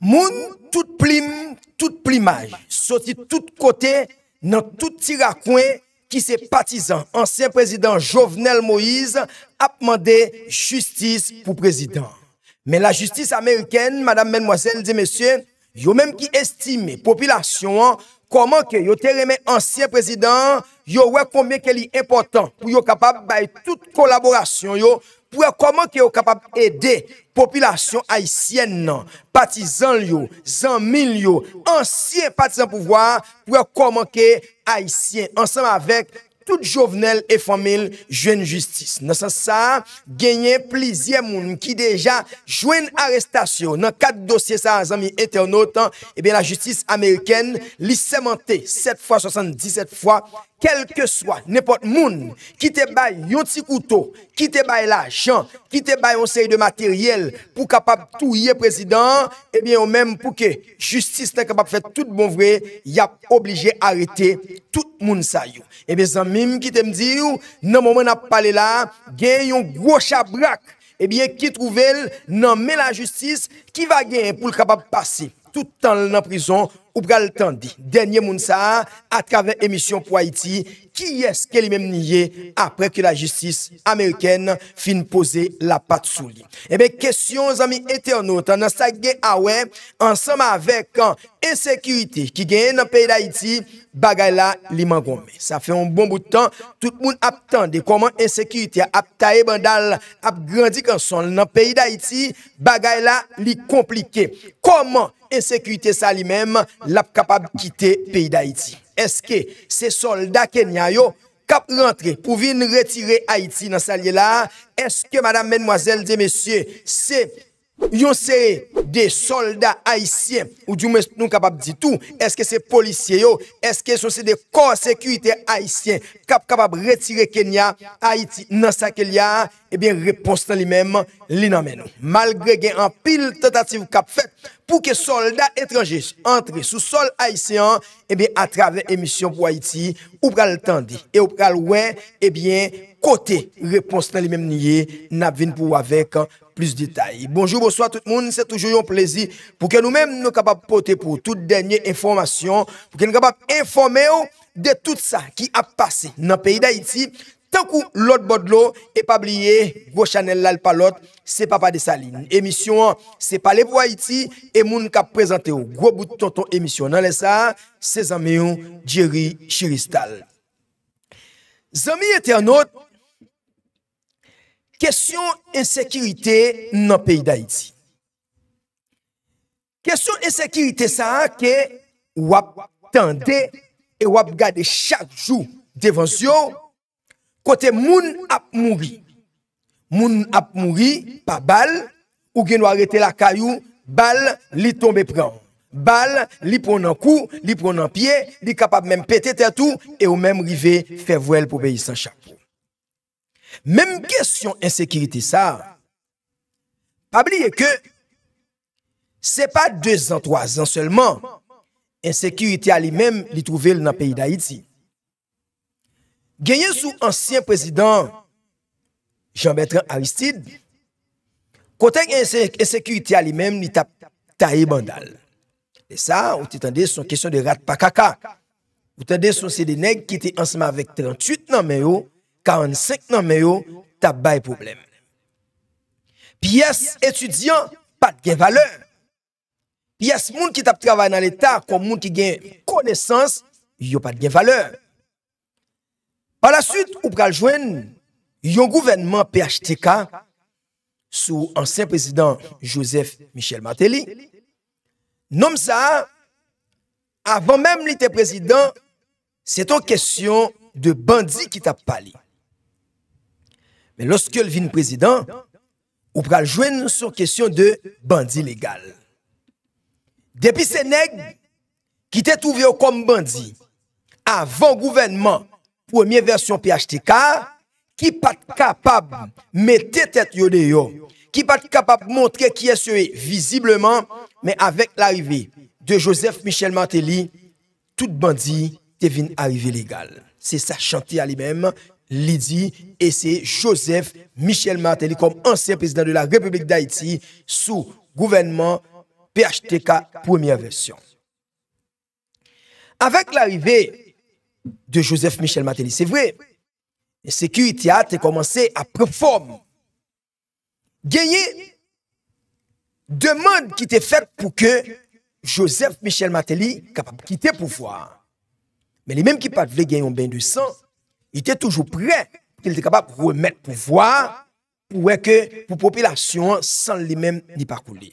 Moun, tout plim, tout plimage, sorti tout côté, dans tout coin qui c'est partisan, ancien président Jovenel Moïse, a demandé justice pour président. Mais la justice américaine, madame, mademoiselle, dit monsieur, yo même qui estime population Koman ke yo teremen ansyen prezident, yo wek konmen ke li important pou yo kapab bay tout kolaborasyon yo, pou yo koman ke yo kapab ede populasyon Haitien nan, patizan yo, zanmin yo, ansyen patizan pouvoar, pou yo koman ke Haitien ansen avèk. tout jovenel e famil jwen justis. Nansan sa, genye plizye moun ki deja jwen arestasyon. Nan kat dosye sa zami eternotan, ebe eh la justis Ameriken li semente 7 x 77 x Kelke swa, nepot moun, ki te bay yon tsi kouto, ki te bay la jan, ki te bay yon seri de materyel pou kapap touye prezident, ebyen eh ou men pou ke justice te kapap fet tout bon vre, yap oblije arete tout moun sayou. Ebyen eh san mim ki te mdir, nan moun mwen ap pale la, gen yon grosha brak, ebyen eh ki trouvel nan men la justice ki va gen pou l kapap pasi. toutan lè nan prison ou pral tendi. Denye moun sa, atkavè emisyon pou Haiti, ki eske li mèm nije apre ki la justis Ameriken fin pose la pat sou li. Ebe, kesyon zami eternote, nan sa gen awè ansama avèk an ensekirite ki genye nan peyi da Haiti bagay la li mangonbe. Sa fè an bon boutan, tout moun ap tendi koman ensekirite ap tae bandal ap grandi konson nan peyi da Haiti, bagay la li komplike. Koman e sekwite sa li menm, lap kapab kite peyi da Haiti. Eske se solda Kenya yo kap rentre pou vin retire Haiti nan sa li la, eske madame menmwazel de mesye, se Yon se de soldat haitien ou diou mwen nou kapap di tou, eske se policye yo, eske se se de kor sekurite haitien kap kapap retire Kenya, Haiti nan sa Kenya, ebyen repostan li menman li nan menman. Malgre gen an pil tentative kap fet pou ke soldat etranjist entre sou sol haitien, ebyen atrave emisyon pou Haiti ou pral tendi, e ou pral ouen, ebyen pralende. Kote repons nan li mem niye Na vin pou wavek an plus detay Bonjour bonsoir tout moun Se toujou yon plezi Pouke nou mem nou kapap pote pou Tout denye informasyon Pouke nou kapap informe ou De tout sa ki ap pase nan peyi da iti Tankou lot bodlo E pabliye Gwo chanel lal palot Se papa de saline Emisyon se pale pou a iti E moun kap prezante ou Gwo bout ton ton emisyon Nan le sa Se zami yon Djeri Chiristal Zami ete anot Kèsyon ensekirite nan peyi da iti. Kèsyon ensekirite sa a ke wap tende e wap gade chak jou devansyon kote moun ap mouri. Moun ap mouri pa bal ou gen waretel akayou, bal li tombe pran. Bal li pronan kou, li pronan pie, li kapab menm pete tato e ou menm rive fevwel pou beyi san chapou. Mem kesyon ensekiriti sa, pabliye ke, se pa 2 an, 3 an seulement, ensekiriti alimem li trouvel nan peyi da Iti. Genye sou ansyen prezident, Jean-Bertrand Aristide, kotek ensekiriti alimem li ta e bandal. E sa, ou te tende son kesyon de rat pakaka. Ou tende son sede neg ki te ansman vek 38 nan meyo, 45 nan meyo, ta bay poublem. Pi yas etudyan, pat gen valeur. Pi yas moun ki tap travay nan l'Etat, kon moun ki gen konesans, yo pat gen valeur. An la suite, ou pral jwen, yon gouvenman PHTK, sou ansen prezident Joseph Michel Martelly, nom sa, avan menm li te prezident, se ton kesyon de bandi ki tap pali. Men loske el vin prezident, ou pral jwen son kesyon de bandi legal. Depi Seneg, ki te touve yo kom bandi, avon gouvenman, pwemye versyon PHTK, ki pat kapab mette tet yo de yo, ki pat kapab montre ki esye visibleman, men avèk la rive de Joseph Michel Mantelli, tout bandi te vin a rive legal. Se sa chante a li menm, Lydie et c'est Joseph Michel Martelly comme ancien président de la République d'Haïti sous gouvernement PHTK première version. Avec l'arrivée de Joseph Michel Martelly, c'est vrai, la sécurité a commencé à prendre forme. Gagner demande qui était faite pour que Joseph Michel Martelly capable quitter le pouvoir. Mais les mêmes qui ne veulent gagner un bain de sang, ite toujou pre, ki li de kapap remet pouvoi, pou weke pou popilasyon san li mem ni pakou li.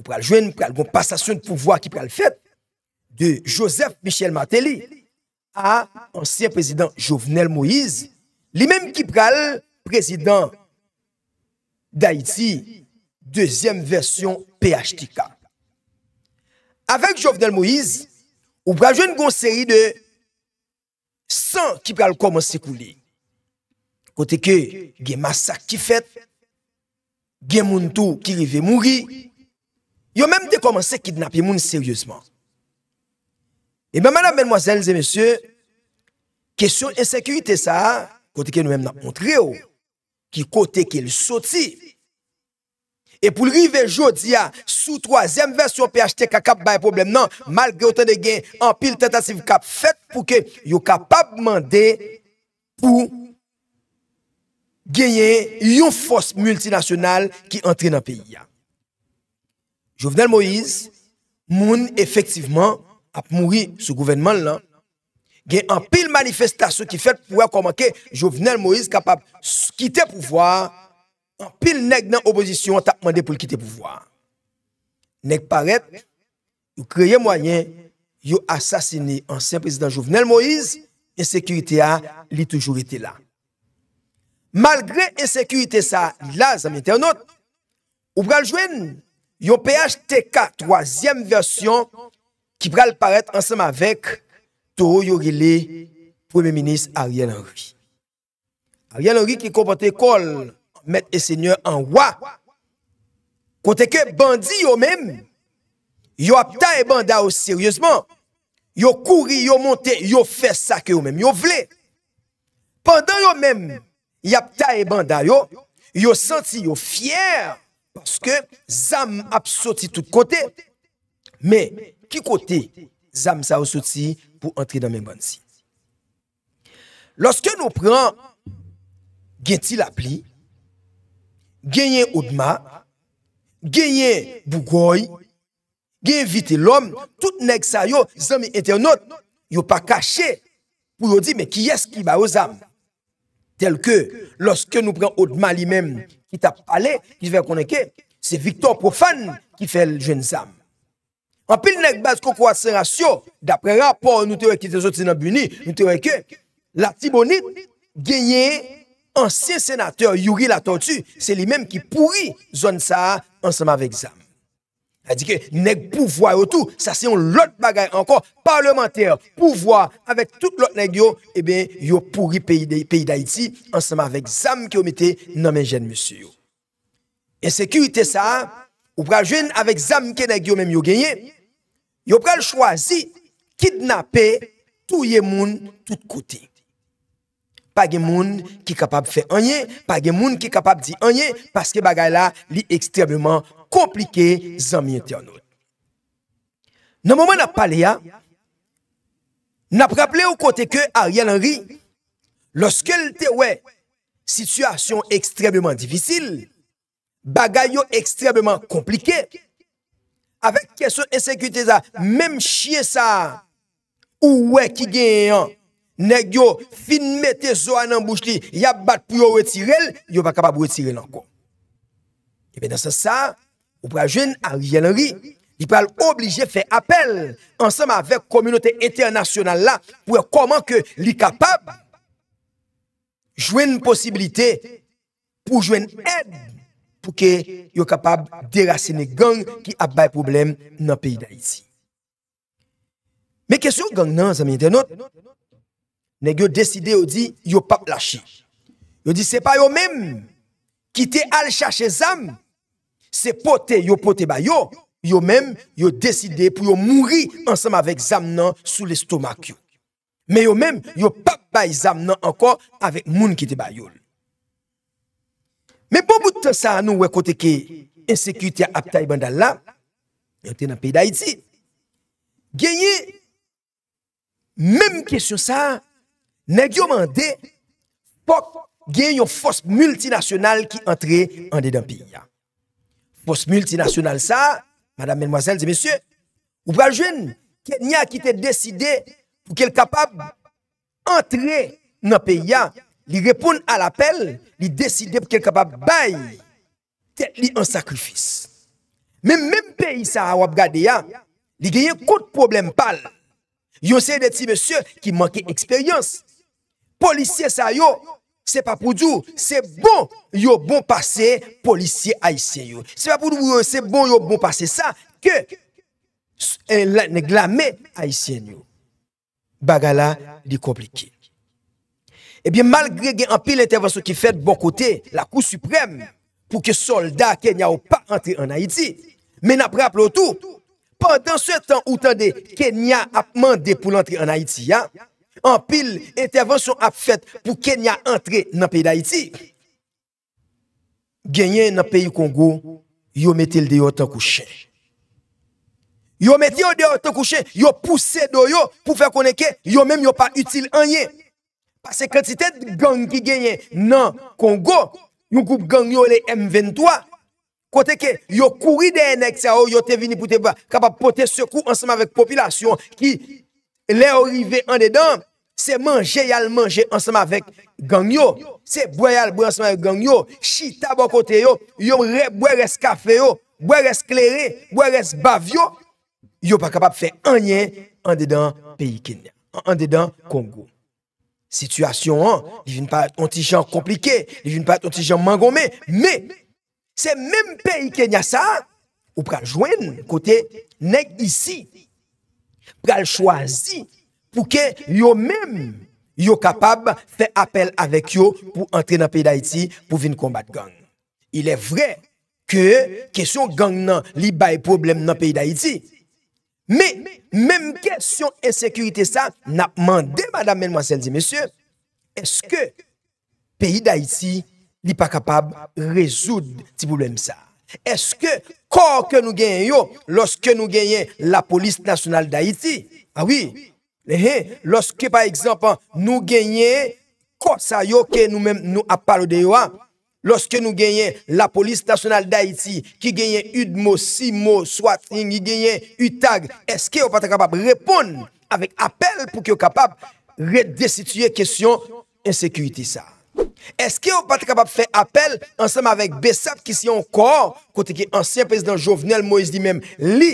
Ou pral jwen, pral gon pasasyon pouvoi ki pral fet, de Joseph Michel Martelly, a ansyen prezident Jovenel Moïse, li mem ki pral prezident d'Haïti, dezyem versyon PHTK. Avek Jovenel Moïse, ou pral jwen gon seri de San ki pral komanse kou li. Kote ke gen masak ki fet, gen moun tou ki rive mouri, yo menm de komanse kidnapye moun seryosman. Ebe manan menmwazelze monsye, kesyon ensekirite sa, kote ke nou menm nan kontre yo, ki kote ke li soti. E pou l'rive jodi ya, sou troazem versyon pi achete ka kap baye problem nan, mal ge otan de gen, an pil tentative kap fet pou ke yo kapap mande pou genye yon fos multinasyonal ki antre nan pi ya. Jovenel Moïse, moun efektiveman ap mouri sou gouvenman lan, gen an pil manifestasyon ki fet pou akomanke Jovenel Moïse kapap skite pou vwa, an pil nek nan oposisyon an tapmande pou l'kite pouvoi. Nek paret, yo kreye mwanyen, yo asasini ansen prezident Jouvenel Moïse, ensekurite a li toujou li te la. Malgre ensekurite sa, la, zanmite anot, ou pral jwen, yo PHTK 3e versyon, ki pral paret ansenm avek, tou yo rile, premè minis Ariel Henry. Ariel Henry ki kompante kol, mettre et seigneur en roi. Côté que bandi yo même, yo apta et sérieusement. Yo couru, yo monté, yo fait ça que yo même, yo vle. Pendant yo même, apta et banda yo, yo senti yo fier parce que zam a sorti tout côté. Mais qui côté zam ça sorti pour entrer dans mes bandits. Lorsque nous prenons Genti la pli, Genye Oudma, genye Bougoy, genye Vite Lom, tout nek sa yo, zan mi ete yon not, yo pa kache pou yo di me ki yes ki ba yo zam. Tel ke, loske nou pren Oudma li men, ki tap pale, ki se fè konenke, se Viktor profan ki fè l jen zam. An pil nek bas kou kwa se rasyo, dapre rapor nou te wek ki te zoti nan Bouni, nou te wek ke, la ti bonit, genye Oudma. ansyen senatèr yuri la tò tù, se li mèm ki pouri zon sa a, ansèm avèk zan. Adi ke, nek pouvoi ou tou, sa se yon lot bagay ankon, parlementèr, pouvoi, avèk tout lot nek yo, e eh bè, yo pouri peyi da iti, ansèm avèk zan ki omite, nan mè gen mèsy yo. En sekurite sa a, ou pral jwen avèk zan ke nek yo mèm yo genye, yo pral chwazi, kidnapè, tou ye moun tout kouti. pa gen moun ki kapab fe anye, pa gen moun ki kapab di anye, paske bagay la li ekstremlyman komplike zanmye te anote. Nan moumen ap pale ya, nap rapple ou kote ke Ariel Henry, loske lte we, sityasyon ekstremlyman difisil, bagay yo ekstremlyman komplike, avek kesyon esekyote za, menm chye sa, ou we ki gen yon, Nèk yo finmè te zo anan bouj li, ya bat pou yo wetirel, yo pa kapab wetirel anko. Ebe dan se sa, ou pou a jwen a riyen anri, li pou al oblige fè apel, ansanm avèk komunote eternasyonal la, pou e koman ke li kapab, jwen posibilite, pou jwen ed, pou ke yo kapab derasene gang ki ap bay problem nan peyi da iti. Me kesyon gang nan, zamiye tenot, nèg yo décidé yo dit yo pas lâché. Yo dit c'est pas yo même qui te al chercher zam, c'est poté yo poté ba yo, yo même yo décidé pour yo mourir ensemble avec zam nan sous l'estomac yo. Mais yo même yo pas ba zam nan encore avec moun qui te ba yo. Mais pour bout de temps ça nous ouais côté que insécurité a taille bandal là, yo dans pays d'Haïti. Gagner même question ça Ne gyo mande pok gen yon fos multinasyonal ki entre ande dan piya. Fos multinasyonal sa, madame, menmoazel, zi mesye, ou brajwen, ken ya ki te deside pou ke l kapab entre nan piya, li repoun al apel, li deside pou ke l kapab baye, te li an sakrifis. Men menm peyi sa awa brade ya, li gen yon kout problem pal. Yon se de ti mesye ki manke eksperyans, Polisye sa yo, se pa pou djou, se bon yo bon pase polisye Haitien yo. Se pa pou djou yo, se bon yo bon pase sa, ke ne glame Haitien yo. Bagala li komplike. Ebyen eh malgre gen an pi l'intervenso ki fèd bon kote la kou suprem pou ke soldat Kenya ou pa antre an Haiti, men ap rap loutou, pandan se tan ou tan de Kenya ap mande pou lantre an Haiti ya, en pile intervention a faite pour Kenya entrer dans le pays d'Haïti. Gagné dans le pays Congo, yo mettez le dehors tant couché. Yo mettez le dehors tant couché, yo poussé de yo pour faire connaître yo même yo pas utile en rien. Parce que quantité de gang qui gagne dans le Congo, yon groupe gang yo les M23 Kote ke yo kouri oh, de enek sa yo, yo te vini pou te porter kapap pote ensemble avec population qui qui le en en se manje yal manje ansama vek gangyo, se bwe yal bwe ansama vek gangyo, shi tabo kote yo, yo mre bwe res kafe yo, bwe res kleri, bwe res bavyo, yo pa kapap fe anyen, an dedan peyi Kenya, an dedan Kongo. Sityasyon an, divin pa et ontijan komplike, divin pa et ontijan Mangome, me, se menm peyi Kenya sa, ou pral jwen kote neg isi, pral chwazi, pou ke yo mèm yo kapab fè apel avèk yo pou antre nan peyi d'Haïti pou vin kombat gang. Ilè vre ke kesyon gang nan li baye problem nan peyi d'Haïti, mèm kesyon ensekurite sa, nap mandè, madame, mèl, mwansèl, di mèsyè, eske peyi d'Haïti li pa kapab rezoud ti problem sa? Eske kor ke nou genyen yo loske nou genyen la polis nasyonal d'Haïti? A ah wè? Le he, loske pa ekzampan nou genye Ko sa yo ke nou men nou apal ou de yo an Loske nou genye la polis nasyonal da iti Ki genye ud mo, si mo, swat, ingi genye utag Eske ou pa te kapap repoun avik apel Pou ki ou kapap redesitye kesyon ensekuiti sa Eske ou pa te kapap fe apel Ansem avik besap kisi yon kor Kote ki ansyen prezident Jovenel Moise di men Li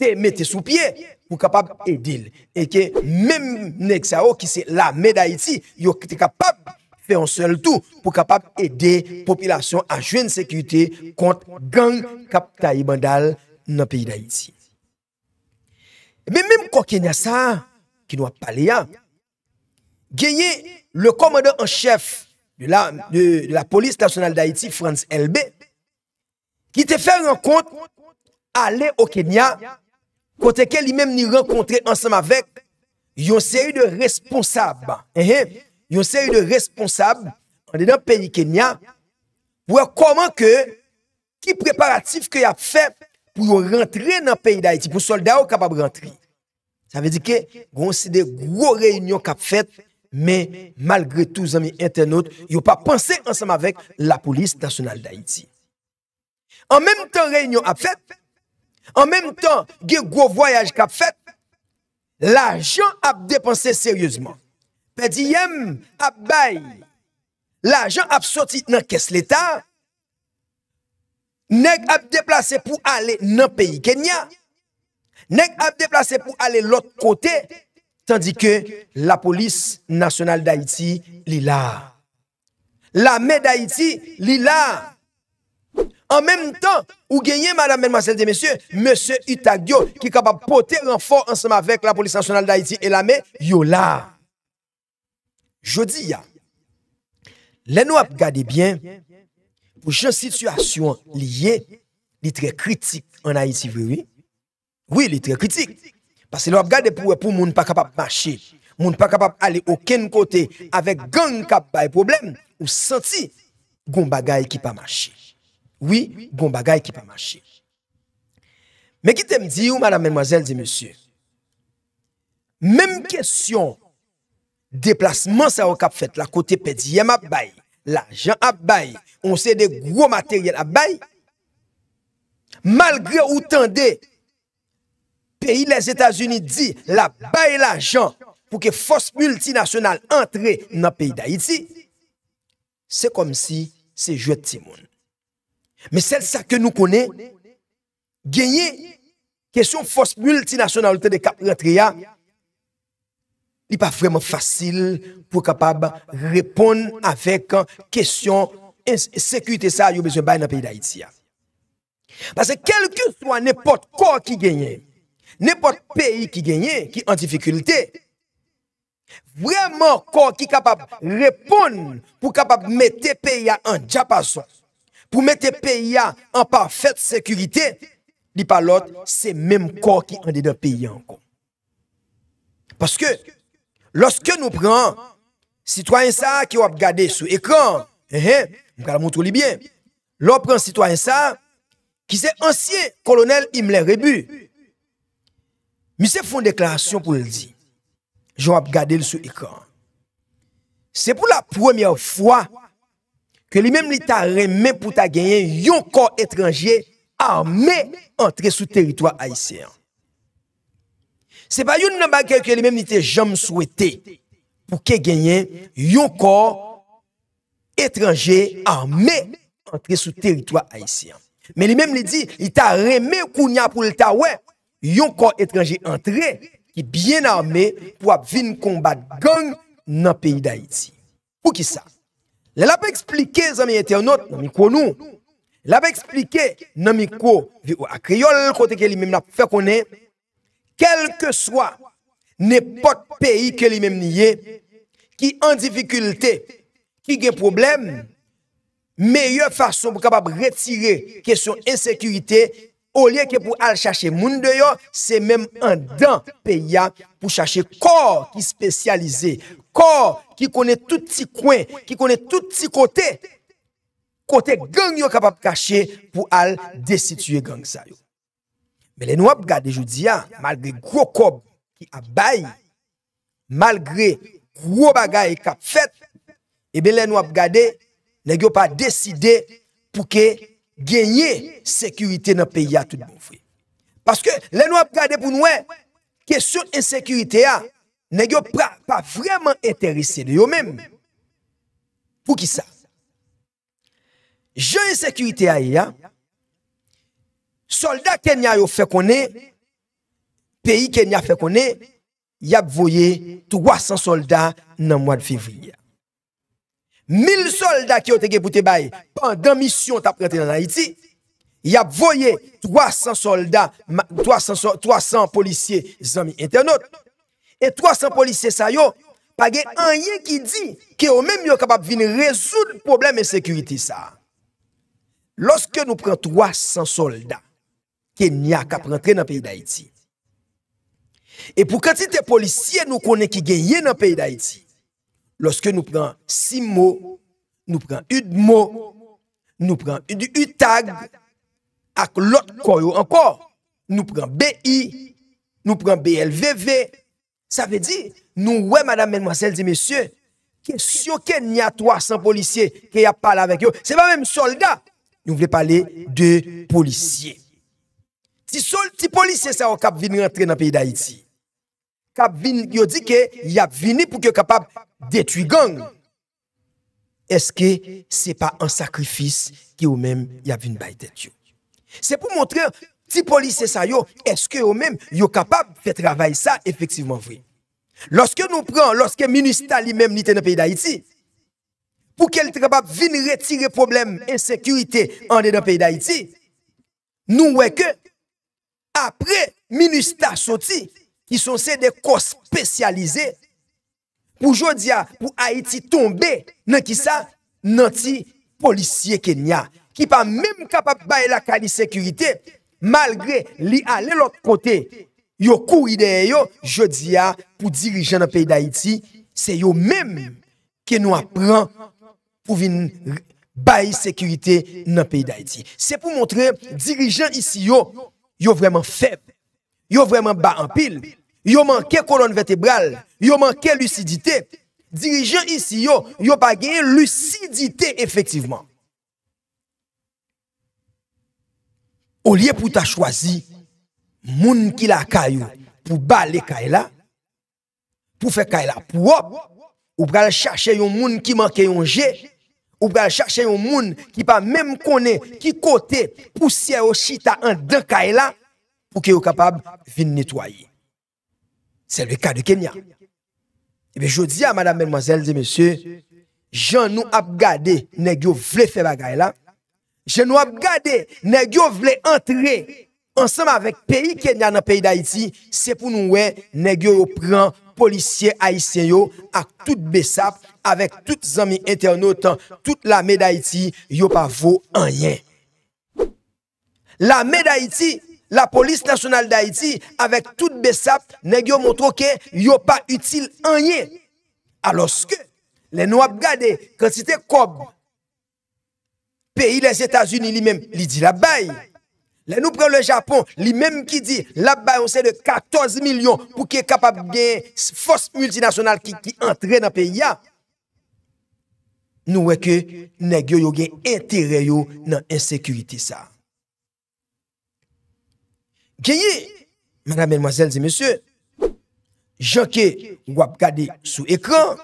te mette sou pie pou kapap edil. E ke menm nek sa ou ki se la me da iti, yo ki te kapap pe an sel tou pou kapap ede popilasyon an jwen sekwite kont gang kap ta i bandal nan peyi da iti. Men menm kon Kenya sa, ki nou ap pale ya, genye le komandant an chef de la polis nasyonal da iti, Franz Elbe, ki te fè an kont ale o Kenya konten ke li menm ni renkontre ansam avek yon seri de responsab, yon seri de responsab an de nan peyi Kenya, pou ya e koman ke ki preparatif ke yap fe pou yon rentre nan peyi Daiti, pou soldao kapab rentre. Sa ve di ke, yon si de gwo reynyon kap fet, men malgre tou zami internet, yon pa panse ansam avek la polis nasyonal Daiti. An menm tan reynyon ap fet, An menm tan, ge gwo voyaj kap fet, la jan ap depanse seryouzman. Pediyem ap bay, la jan ap soti nan kes letan, neg ap deplase pou ale nan peyi Kenya, neg ap deplase pou ale lot kote, tandi ke la polis nasyonal d'Haïti li la. La me d'Haïti li la. En même temps, ou gagnez, madame, mademoiselle, et messieurs, monsieur Utagio, qui est capable de porter renfort ensemble avec la police nationale d'Haïti et la yo là. Je dis, ya. Les nous bien, pour une situation liée, il très critique en Haïti, oui. Oui, il est très critique. Parce que nous regardez pour pour monde pas capable de marcher, moun pas capable d'aller aucun côté avec gang qui problème, ou senti gon bagay qui pas marcher. Oui, bon bagay ki pa manche. Me ki te mdi yo, madame, menmoazel, di monsye, menm kesyon deplasman sa wak ap fet, la kote pedi, yem ap bay, la jan ap bay, on se de gro materyel ap bay, malgre ou tende peyi les Etats-Unis di la bay la jan pou ke fos multinasyonal antre nan peyi da iti, se kom si se jwet ti moun. Mais celle ça que nous connaissons, gagner, question force multinationale de cap rentrer, n'est pas vraiment facile pour capable répondre avec question sécurité ça a besoin dans le pays d'Haïti. Parce que quel que soit n'importe quoi qui gagne, n'importe pays qui gagne, qui est en difficulté, vraiment quoi qui est capable de répondre pour capable mettre le pays en diapason pou mette P.I.A. an pafet sekurite, li pa lot se menm ko ki an de de P.I.A. an kon. Paske, loske nou pran, sitwany sa ki wap gade sou ekran, mkal moutou libyen, lor pran sitwany sa, ki se ansye kolonel imle rebu, mi se fon deklarasyon pou l di, jowap gade sou ekran. Se pou la premye fwa, ke li men li ta remen pou ta genyen yon kor etranje arme entre sou teritwa Aisyen. Se pa yon nanbaker ke li men li te jom souwete pou ke genyen yon kor etranje arme entre sou teritwa Aisyen. Men li men li di, li ta remen pou ta wè yon kor etranje entre ki bien arme pou ap vin konbat gang nan peyi d'Aiti. Ou ki sa? La pa explike zami internet, namiko nou, la pa explike namiko vi ou akriol kote ke li mem na pou fè konen, kelke swa, ne pot peyi ke li mem niye, ki an difikulte, ki gen problem, meyo fason pou kapab retire kesyon esekurite, ou liye ke pou al chache moun deyo, se menm an dan peya pou chache kor ki spesyalizey, kor ki kone tout ti kwen, ki kone tout ti kote, kote gen yo kapap kache pou al desituye gen sa yo. Bele nou ap gade joudia, malgre gro kob ki abay, malgre gro bagay kap fet, ebele nou ap gade, le gyo pa deside pou ke genye sekurite nan peya tout bonfri. Paske, le nou ap gade pou nou e, ke sou ensekurite a, Ne gyo pa vreman enterese de yo menm. Pou ki sa? Jeun sekurite a ye. Soldat ken ya yo fekone. Peyi ken ya fekone. Yap voye 300 soldat nan mwad fevri. Mil soldat ki yo tege pou te baye. Pan dan misyon ta prente nan Haiti. Yap voye 300 soldat. 300 policye zami internet. E 300 polisye sa yo, pa gen an yen ki di, ki yo menm yo kapap vin rezoud problem en sekuriti sa. Loske nou pren 300 solda, ki nya ka pren tre nan peyi da iti. E pou kati te polisye nou konen ki gen yen nan peyi da iti, loske nou pren 6 mo, nou pren 8 mo, nou pren 8 tag, ak lot koyo ankor, nou pren BI, nou pren BLVV, Ça veut dire, nous, ouais, madame, mademoiselle, dit monsieur, question qu'il y a 300 policiers qui a parlé avec eux. n'est pas même soldat. Nous voulons parler de policiers. Si les policiers ça ont rentrer dans le pays d'Haïti. Cap vin, yo dit que y a venu pour que capable détruire gang. Est-ce que c'est pas un sacrifice qui ou même y a C'est pour montrer Ti polisè sa yo, eske yo mèm yo kapab fe travay sa efektivman vre. Lorske nou pran, lorske minista li mèm nite nan peyi d'Haïti, pou ke l trabap vin retire problem en sekurite ane nan peyi d'Haïti, nou wè ke apre minista soti, ki son se de kos spesyalize, pou jodia pou Haïti tombe nan ki sa nan ti polisye Kenya, ki pa mèm kapab baye la ka ni sekurite, Malgre li alè lòk kote, yo kou ideye yo, jodi ya pou dirijen nan peyi da iti, se yo mèm ke nou apren pou vin bayi sekurite nan peyi da iti. Se pou montre, dirijen isi yo, yo vreman feb, yo vreman ba an pil, yo manke kolon vertebral, yo manke lucidite, dirijen isi yo, yo pa genye lucidite efektiveman. O liye pou ta chwazi, moun ki la kayou pou bale kayla, pou fe kayla pou wop, ou pral chache yon moun ki manke yon je, ou pral chache yon moun ki pa menm kone, ki kote, pousye o shita an den kayla, pou ki yo kapab vin netwayi. Se le ka de Kenya. Ebe eh jodi a madame menmazel di mesye, jan nou ap gade neg yo vle fe bagayla, Je nou ap gade, negyo vle entre ensem avèk peyi ke nya nan peyi da iti, se pou nou wè, negyo yo pran polisye a isen yo ak tout besap avèk tout zami internetan, tout la mè da iti, yo pa vò anyen. La mè da iti, la polis nasyonal da iti, avèk tout besap, negyo moutro ke yo pa util anyen. Aloske, le nou ap gade, kansite kobb, Peyi les Etats-Unis li mèm, li di la bay. Le nou pren le Japon, li mèm ki di, la bay, on se de 14 milyon pou ki e kapab gen fos multinasyonal ki entre nan peyi ya. Nou weke, negyo yo gen entere yo nan ensekurite sa. Genye, mèdame mèdmozèl zi mèsè, jankè, wap kade sou ekran,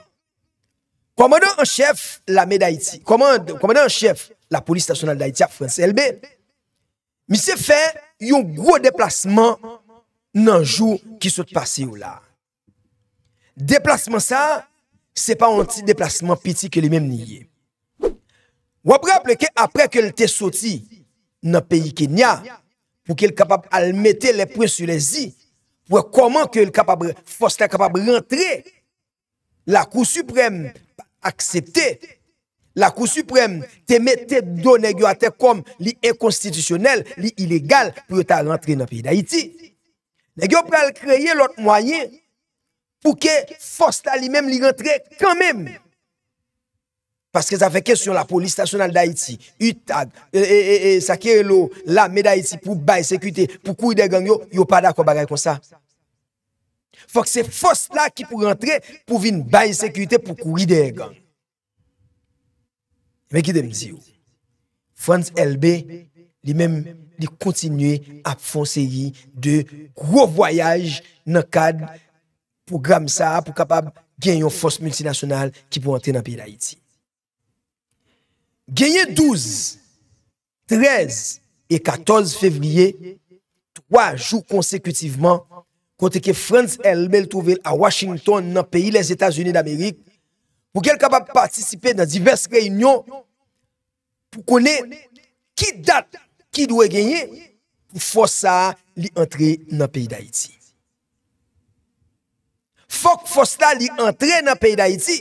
komando an chèf la mèdaiti, komando an chèf la polis stasyonal d'Haïtia, France LB. Mi se fè, yon gro deplasman nan jou ki sot pasi ou la. Deplasman sa, se pa anti deplasman piti ke li menm niye. Wap rapple ke apre ke l te soti nan peyi Kenya, pou ke l kapab al mette le prensu le zi, wè koman ke l kapab fos la kapab rentre, la kou suprem aksepte, La kou suprèm te me te do negyo a te kom li enkonstitisyonel, li ilégal pou yo ta rentre nan piye d'Haïti. Negyo pre al kreye lot mwayen pou ke fos la li mèm li rentre kan mèm. Paske sa fekè sur la polis tasyonal d'Haïti. Ytad, e euh, euh, euh, sakere lo la mè d'Haïti pou baye sekwite pou kou ydè gang yo, yo pa da kwa bagay kon sa. Fok se fos la ki pou rentre pou vin baye sekwite pou kou ydè gang. Men ki dem zi ou, France LB li mèm li kontinue ap fon seri de gro voyaj nan kad pou gram sa ap pou kapab gen yon fos multinasyonal ki pou ante nan peyi l'Haiti. Genye 12, 13 et 14 fevriye, 3 jou konsekutiveman konti ke France LB l'touve a Washington nan peyi les Etats-Unis d'Amerik, Pou gel kapab patisipe nan divers reynyon pou kone ki dat ki dwe genye pou fos sa li entre nan peyi da iti. Fok fos sa li entre nan peyi da iti,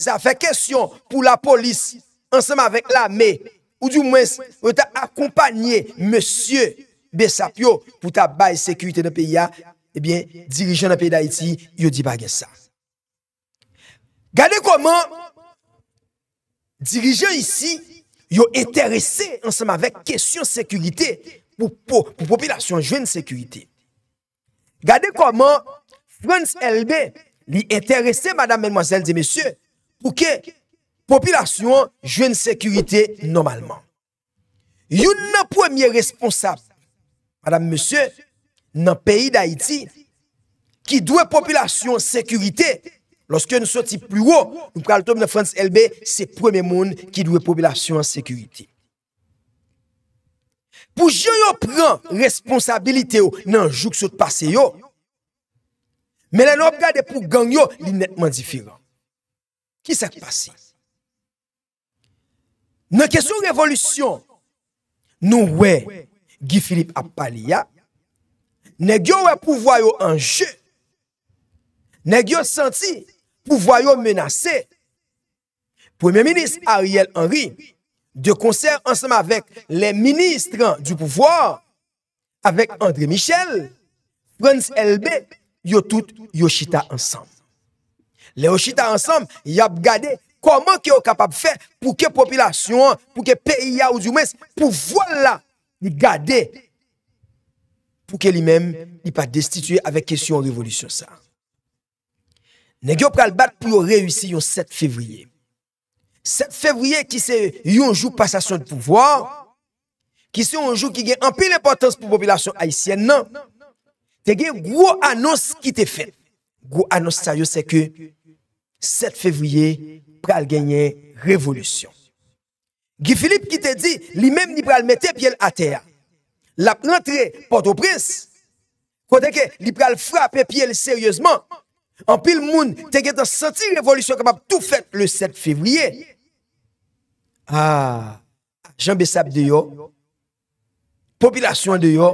sa fe kesyon pou la polis ansenman vek la me ou di ou mwen se ou ta akompanyen monsye Besapyo pou ta baye sekwite nan peyi ya, ebyen dirijen nan peyi da iti yodi bagen sa. Gade koman dirijen isi yo enterese ansama vek kesyon sekurite pou popilasyon jwen sekurite. Gade koman Frans Elbe li enterese, madame menmozelle di mesye, pou ke popilasyon jwen sekurite normalman. Yon nan premiye responsable, madame mesye, nan peyi d'Haïti, ki dwe popilasyon sekurite, lòske nou soti pli wò, nou pral tom nan France LB, se preme moun ki dwe popilasyon an sekuriti. Pou jyo yo pran responsabilite yo nan jouk sot pase yo, men nan op gade pou gang yo, li netman difiran. Ki sak pase? Nan kesou revolusyon, nou wè Gifilip Apalia, ne gyo wè pou vwayo an jè, ne gyo santi pou voyon menase Premier Ministre Ariel Henry de konser ansam avek le Ministre du Pouvoir avek André Michel Prens Elbe yo tout Yoshita ansam le Yoshita ansam yop gade koman ki yo kapab fe pou ke populasyon pou ke peya ou diwmes pou voila ni gade pou ke li men ni pa destituye avek kesyon revolusyon sa Ne gyo pral bat pou yo reyousi yo 7 fevriye. 7 fevriye ki se yo anjou pasasyon de pouvoir, ki se yo anjou ki gen anpil importans pou popilasyon Haitien nan, te gen gwo anons ki te fen. Gwo anons seryo se ke 7 fevriye pral genye revolusyon. Ki Filip ki te di, li menm ni pral mette pye l ater. Lap rentre pote ou pris. Kou deke, li pral frape pye l seryosman. Anpil moun teke ta santi revolisyon kapap tout fèt le 7 fevriye. Ah, jambesap de yo, populasyon de yo,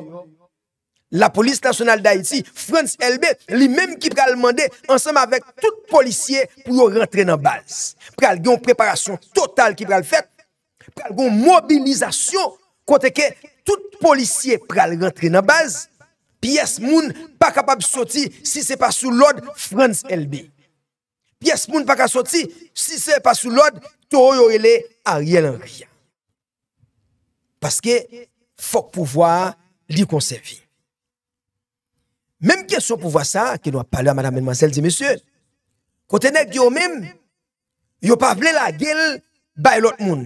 la polis nasyonal da iti, Frans LB, li menm ki pral mande ansam avèk tout polisye pou yo rentre nan bals. Pral gen yon preparasyon total ki pral fèt, pral gen yon mobilizasyon koteke tout polisye pral rentre nan bals. Piyes moun pa kapab soti si se pa sou lode, frans elbe. Piyes moun pa kapab soti si se pa sou lode, toyo ele a riel en ria. Paske fok pouvoa li konsevi. Mem kesyon pouvoa sa, ki nou apalou a madame mwansel di misyon, kote nek diyo mim, yo pa vle la gel bay lot moun.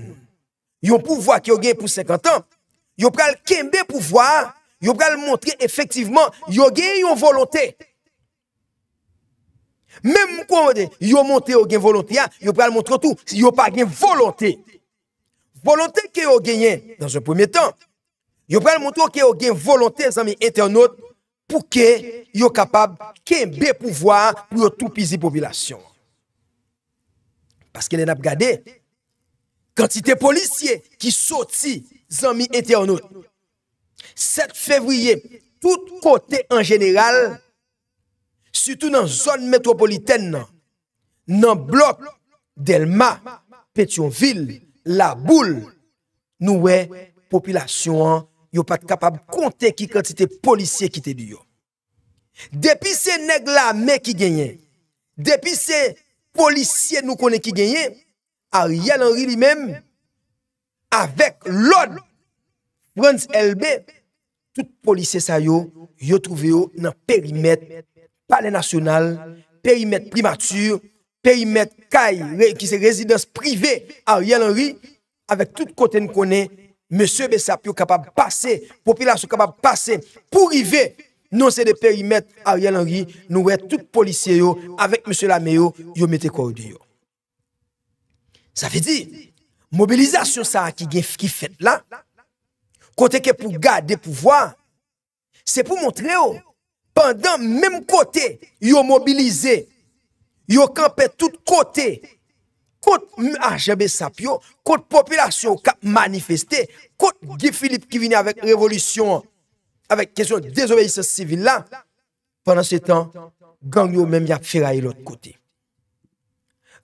Yo pouvoa ki yo gen pou 50 an, yo pral kembe pouvoa yo pral montre efektiveman, yo gen yon volonté. Mem mou kwa mwede, yo montre yon gen volonté, yo pral montre tout, yo pa gen volonté. Volonté ke yo genyen, dan se premier tan, yo pral montre ki yo gen volonté, zan mi ete anot, pou ke yo kapab, kem be pouvoar, pou yo tou pizi popilasyon. Paske le nap gade, kantite policye, ki soti zan mi ete anot, 7 fevriye, tout kote en general, sutou nan zon metropoliten nan, nan blok Delma, Petionville, La Boulle, nou we, popilasyon yo pat kapab konte ki kante te polisye ki te diyo. Depi se neg la me ki genye, depi se polisye nou konen ki genye, a riyal an rili mem, avek lod, Brons elbe, tout polisye sa yo, yo trouve yo nan perimetre palenasyonal, perimetre primatur, perimetre kay, ki se rezidans prive a Yelenri, avek tout kote nkone, mese be sapyo kapab pase, popilasyon kapab pase, pou rive, non se de perimetre a Yelenri, nou we tout polisye yo, avek mese la meyo, yo mete kou di yo. Sa fe di, mobilizasyon sa a ki gen fki fet la, kote ke pou gade de pouvoi, se pou montre yo, pandan menm kote, yo mobilize, yo kampe tout kote, kote mu HB Sapyo, kote populasyon kate manifesté, kote Guy Philippe ki vini avèk revolutyon, avèk kesyon de désobeïse sivile la, pandan se tan, gangyo menm yap feraye lòt kote.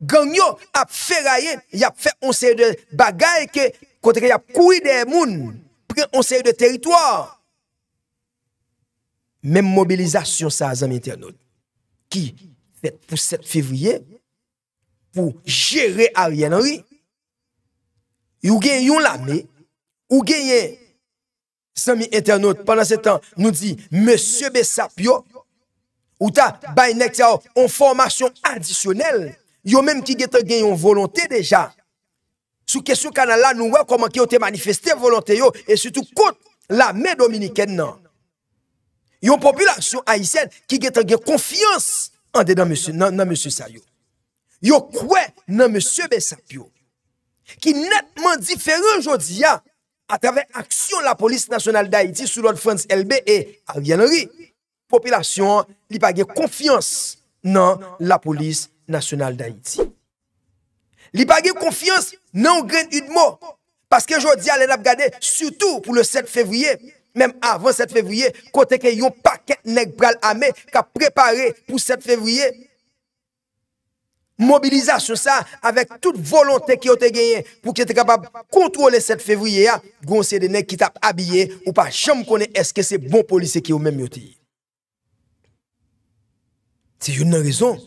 Gangyo ap feraye, yap fè onseye de bagay ke, kote ke yap kouye de moun, onseye de teritoar. Mem mobilizasyon sa a zami internaut ki fet pou 7 fevriye pou jere a rien anri. Yon gen yon lame, yon gen yon zami internaut pandan se tan nou di Mesebe sapyo ou ta bay nektya ou on formasyon adisyonel yon menm ki gete gen yon volante deja. Sou kesyon kanal la nou wè koman ki yo te manifeste volante yo e sütou kout la mè Dominiken nan. Yon populasyon Haitien ki getan gen konfians an de nan M. Sayo. Yon kwe nan M. Besapio ki netman diferent jodi ya atreve aksyon la polis nasyonal d'Haïti sou lòd Frans LB e Avianari. Populasyon li pa gen konfians nan la polis nasyonal d'Haïti. Li pa gen konfians nan ou gren yon mot. Paske jodi alen ap gade, surtout pou le 7 fevriye, menm avan 7 fevriye, kote ke yon paket nek pral ame ka prepare pou 7 fevriye. Mobiliza sou sa, avek tout volante ki o te genye, pou ki te kapab kontrole 7 fevriye ya, goun se de nek ki tap abye, ou pa jom konen eske se bon polise ki ou menm yoti. Ti yon nan rezon,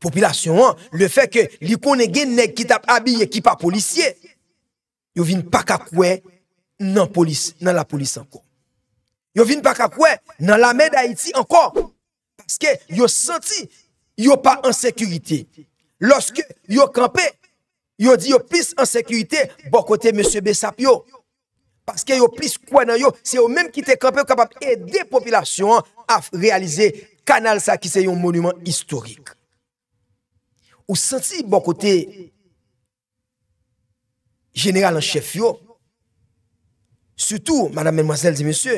population, hein, le fait que li konen gen nèg qui tape habillé qui pas policier, yo vin pas qu'à quoi? nan police, nan la police encore. Yo vin pas qu'à quoi? nan la mer d'Haïti encore parce que yo senti yo pas en sécurité. Lorsque yo campé, yo dit yo plus en sécurité bon côté monsieur Bessapio. Parce que yo plus quoi nan yo, c'est eux même qui t'es campé capable aider population hein, à réaliser canal ça qui c'est un monument historique. ou senti bon kote jeneral an chef yo, soutou, madame, menmoazel, di monsye,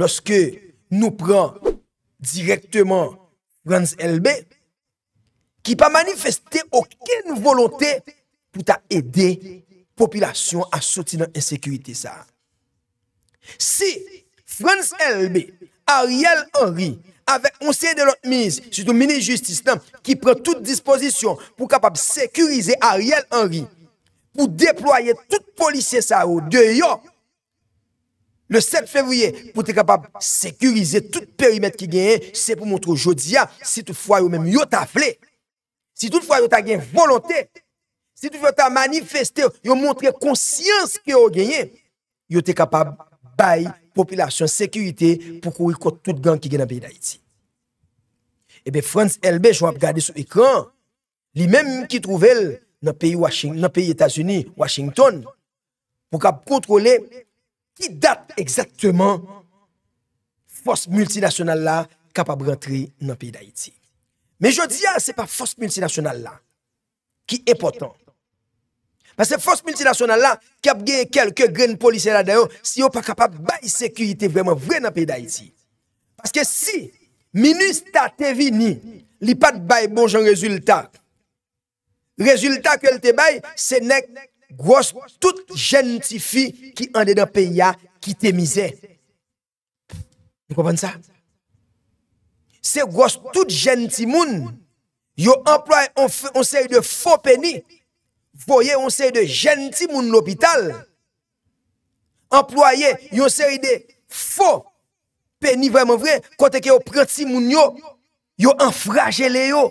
loske nou pran direktman Franz LB, ki pa manifeste oken volonte pou ta ede popilasyon a soti nan ensekurite sa. Si Franz LB, Ariel Henry, avec conseil de l'autre mise, surtout ministre de justice, qui prend toute disposition pour capable sécuriser Ariel Henry, pour déployer tout policier ça au le 7 février, pour être capable de sécuriser tout périmètre qui gagne, c'est pour montrer aujourd'hui, hein, si toutefois vous même vous taflé, si toutefois vous avez volonté, si toutefois vous avez manifesté, vous montré conscience que vous gagné, vous êtes capable bay, popilasyon, sekurite pou kou yi kote tout gang ki gen nan peyi da iti. Ebe eh Frans Elbe, jwa ap gade sou ekran, li menm ki trouvel nan peyi Etasuni, Washington, pou kap kontrole ki date ekzakteman fos multinasyonal la kap ap rentri nan peyi da iti. Me jodi ya, ah, se pa fos multinasyonal la, ki epotan, Parce que force multinationale là, qui a gagné quelques graines policiers là-dedans, si on pas capable de sécurité vraiment vraie dans le pays d'Haïti. Parce que si ministre te vini, pas de bail bon genre résultat. Résultat que le te c'est que grosse toute jeune fille qui en est dans le pays qui te misère. Vous comprenez ça? C'est grosse toute jeune qui Yo emploie on, on série de faux pénis Voye, yon seri de jenti moun l'opital. Employe, yon seri de fo. Pe ni vreman vre, kote ke yo pranti moun yo, yo enfraje le yo.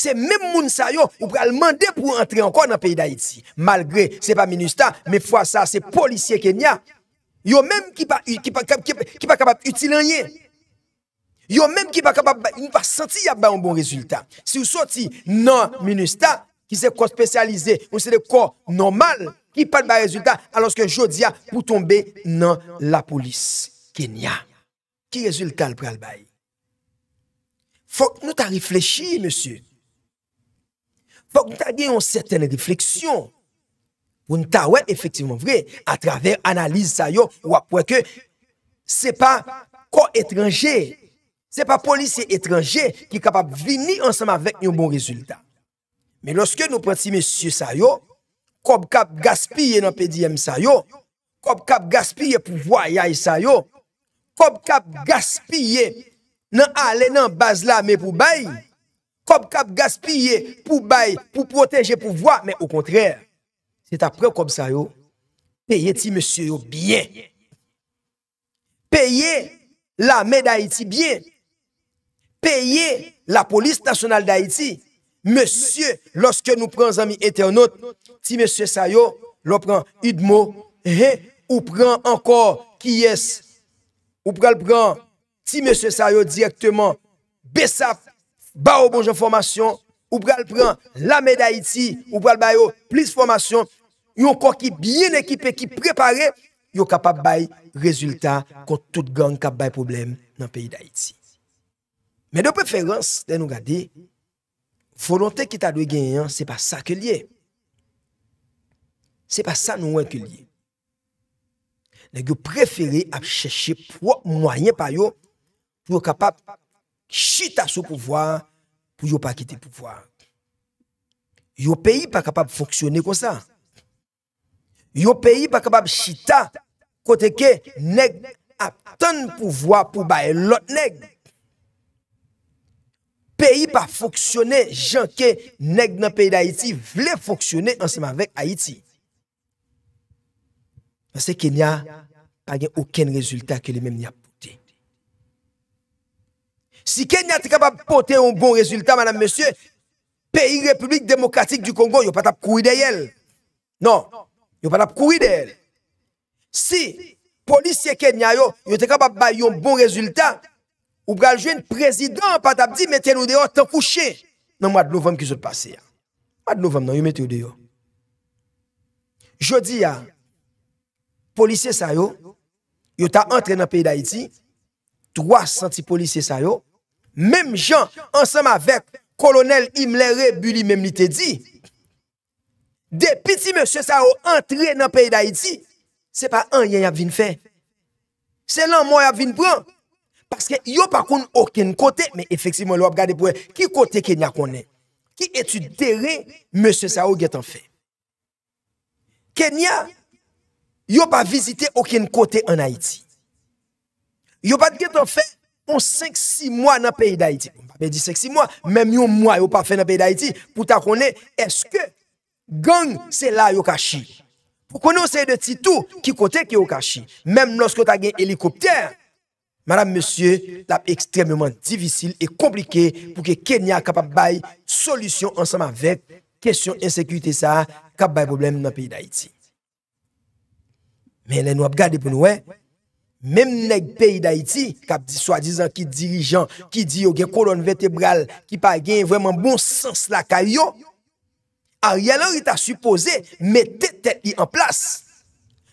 Se mem moun sa yo, ou pral mande pou entre ankon nan peyi da iti. Malgre, se pa minusta, me fwa sa, se polisye kenya, yo mem ki pa kapap uti lanye. Yo mem ki pa kapap, yon pa santi ya ba yon bon rezultat. Si ou soti, nan minusta, ki se ko spesyalize, ou se de ko normal, ki pad ba rezultat aloske jodia pou tombe nan la polis Kenya. Ki rezultat pral bay? Fok nou ta reflechi, monsi. Fok nou ta gen yon setene refleksyon, ou nou ta wè efektivman vre, a traver analize sa yo, wap wè ke se pa ko etranje, se pa polis etranje, ki kapab vini ansam avèk yon bon rezultat. Men loske nou prati msye sa yo, kob kap gaspye nan pè dièm sa yo, kob kap gaspye pou vwa ya yay sa yo, kob kap gaspye nan ale nan baz la mè pou bay, kob kap gaspye pou bay pou proteje pou vwa, men ou kontrèr, set apre kom sa yo, peye ti msye yo byen. Peye la mè da iti byen. Peye la polis nasyonal da iti. Mesye, loske nou pran zami eteonot, ti mesye sayo, lo pran idmo, he, ou pran ankor kiyes, ou pral pran ti mesye sayo direktman besap, ba ou bonjon formasyon, ou pral pran lame da iti, ou pral bayo plis formasyon, yon koki bien ekipe ki prepare, yo kapab bay rezultat kont tout gang kapab bay problem nan peyi da iti. Men de preferans, den nou gade, yon. Volontè ki ta dwe genyen, se pa sa ke liye. Se pa sa nouen ke liye. Nèk yo preferi ap chèche pouwa mwanyen pa yo, pou yo kapap chita sou pouvoi pou yo pa kiti pouvoi. Yo peyi pa kapap foksyone kon sa. Yo peyi pa kapap chita kote ke nèk ap ton pouvoi pou bae lot nèk. pays pas fonctionner, gens qui nèg dans pays d'Haïti voulait fonctionner ensemble avec Haïti. Parce que Kenya pas aucun résultat que les mêmes n'y a porté. Si Kenya est capable de porter un bon résultat, madame, monsieur, pays République démocratique du Congo, il pas de courir derrière Non, il pas de courir derrière Si policier Kenya yo, yo capable de un bon résultat, Ou braljouen prezidant pat ap di meten ou deyo tan fouché. Nan mwad novem kizot pase ya. Mwad novem nan, yon meten ou deyo. Jodi ya, polisye sa yo, yon ta antre nan peyi da iti, 300 polisye sa yo, mem jan ansam avek kolonel Himle Rebuli mem li te di. Depi ti mwase sa yo antre nan peyi da iti, se pa an yon ap vin fe. Se lan mwen ap vin pran, Parce que yo pas qu'on aucun côté, mais effectivement, l'on regarder pour qui côté Kenya connaît. Qui étude terrain, monsieur Sao en fait. Kenya, yo pas visité aucun côté en Haïti. Yo pas en fait, on 5-6 mois dans le pays d'Haïti. Mais dis 5-6 mois, même un mois, yo pas fait dans le pays d'Haïti. Pour ta connaître, est-ce que gang, c'est là yo caché? Pour connaître, c'est de tout qui côté qui yo caché. Même lorsque tu as un hélicoptère, Madame monsieur, la ap ekstremement divisil e komplike pou ke Kenya kap ap bay solusyon ansanman vek, kesyon ensekuité sa, kap bay problem nan peyi da iti. Men, lè nou ap gade pou nou, we? Mem neg peyi da iti, kap di swadi zan ki dirijan, ki di yo gen koron vetebral, ki pa gen vweman bon sans la kay yo, a rialan yi ta supose, me te te yi an plas.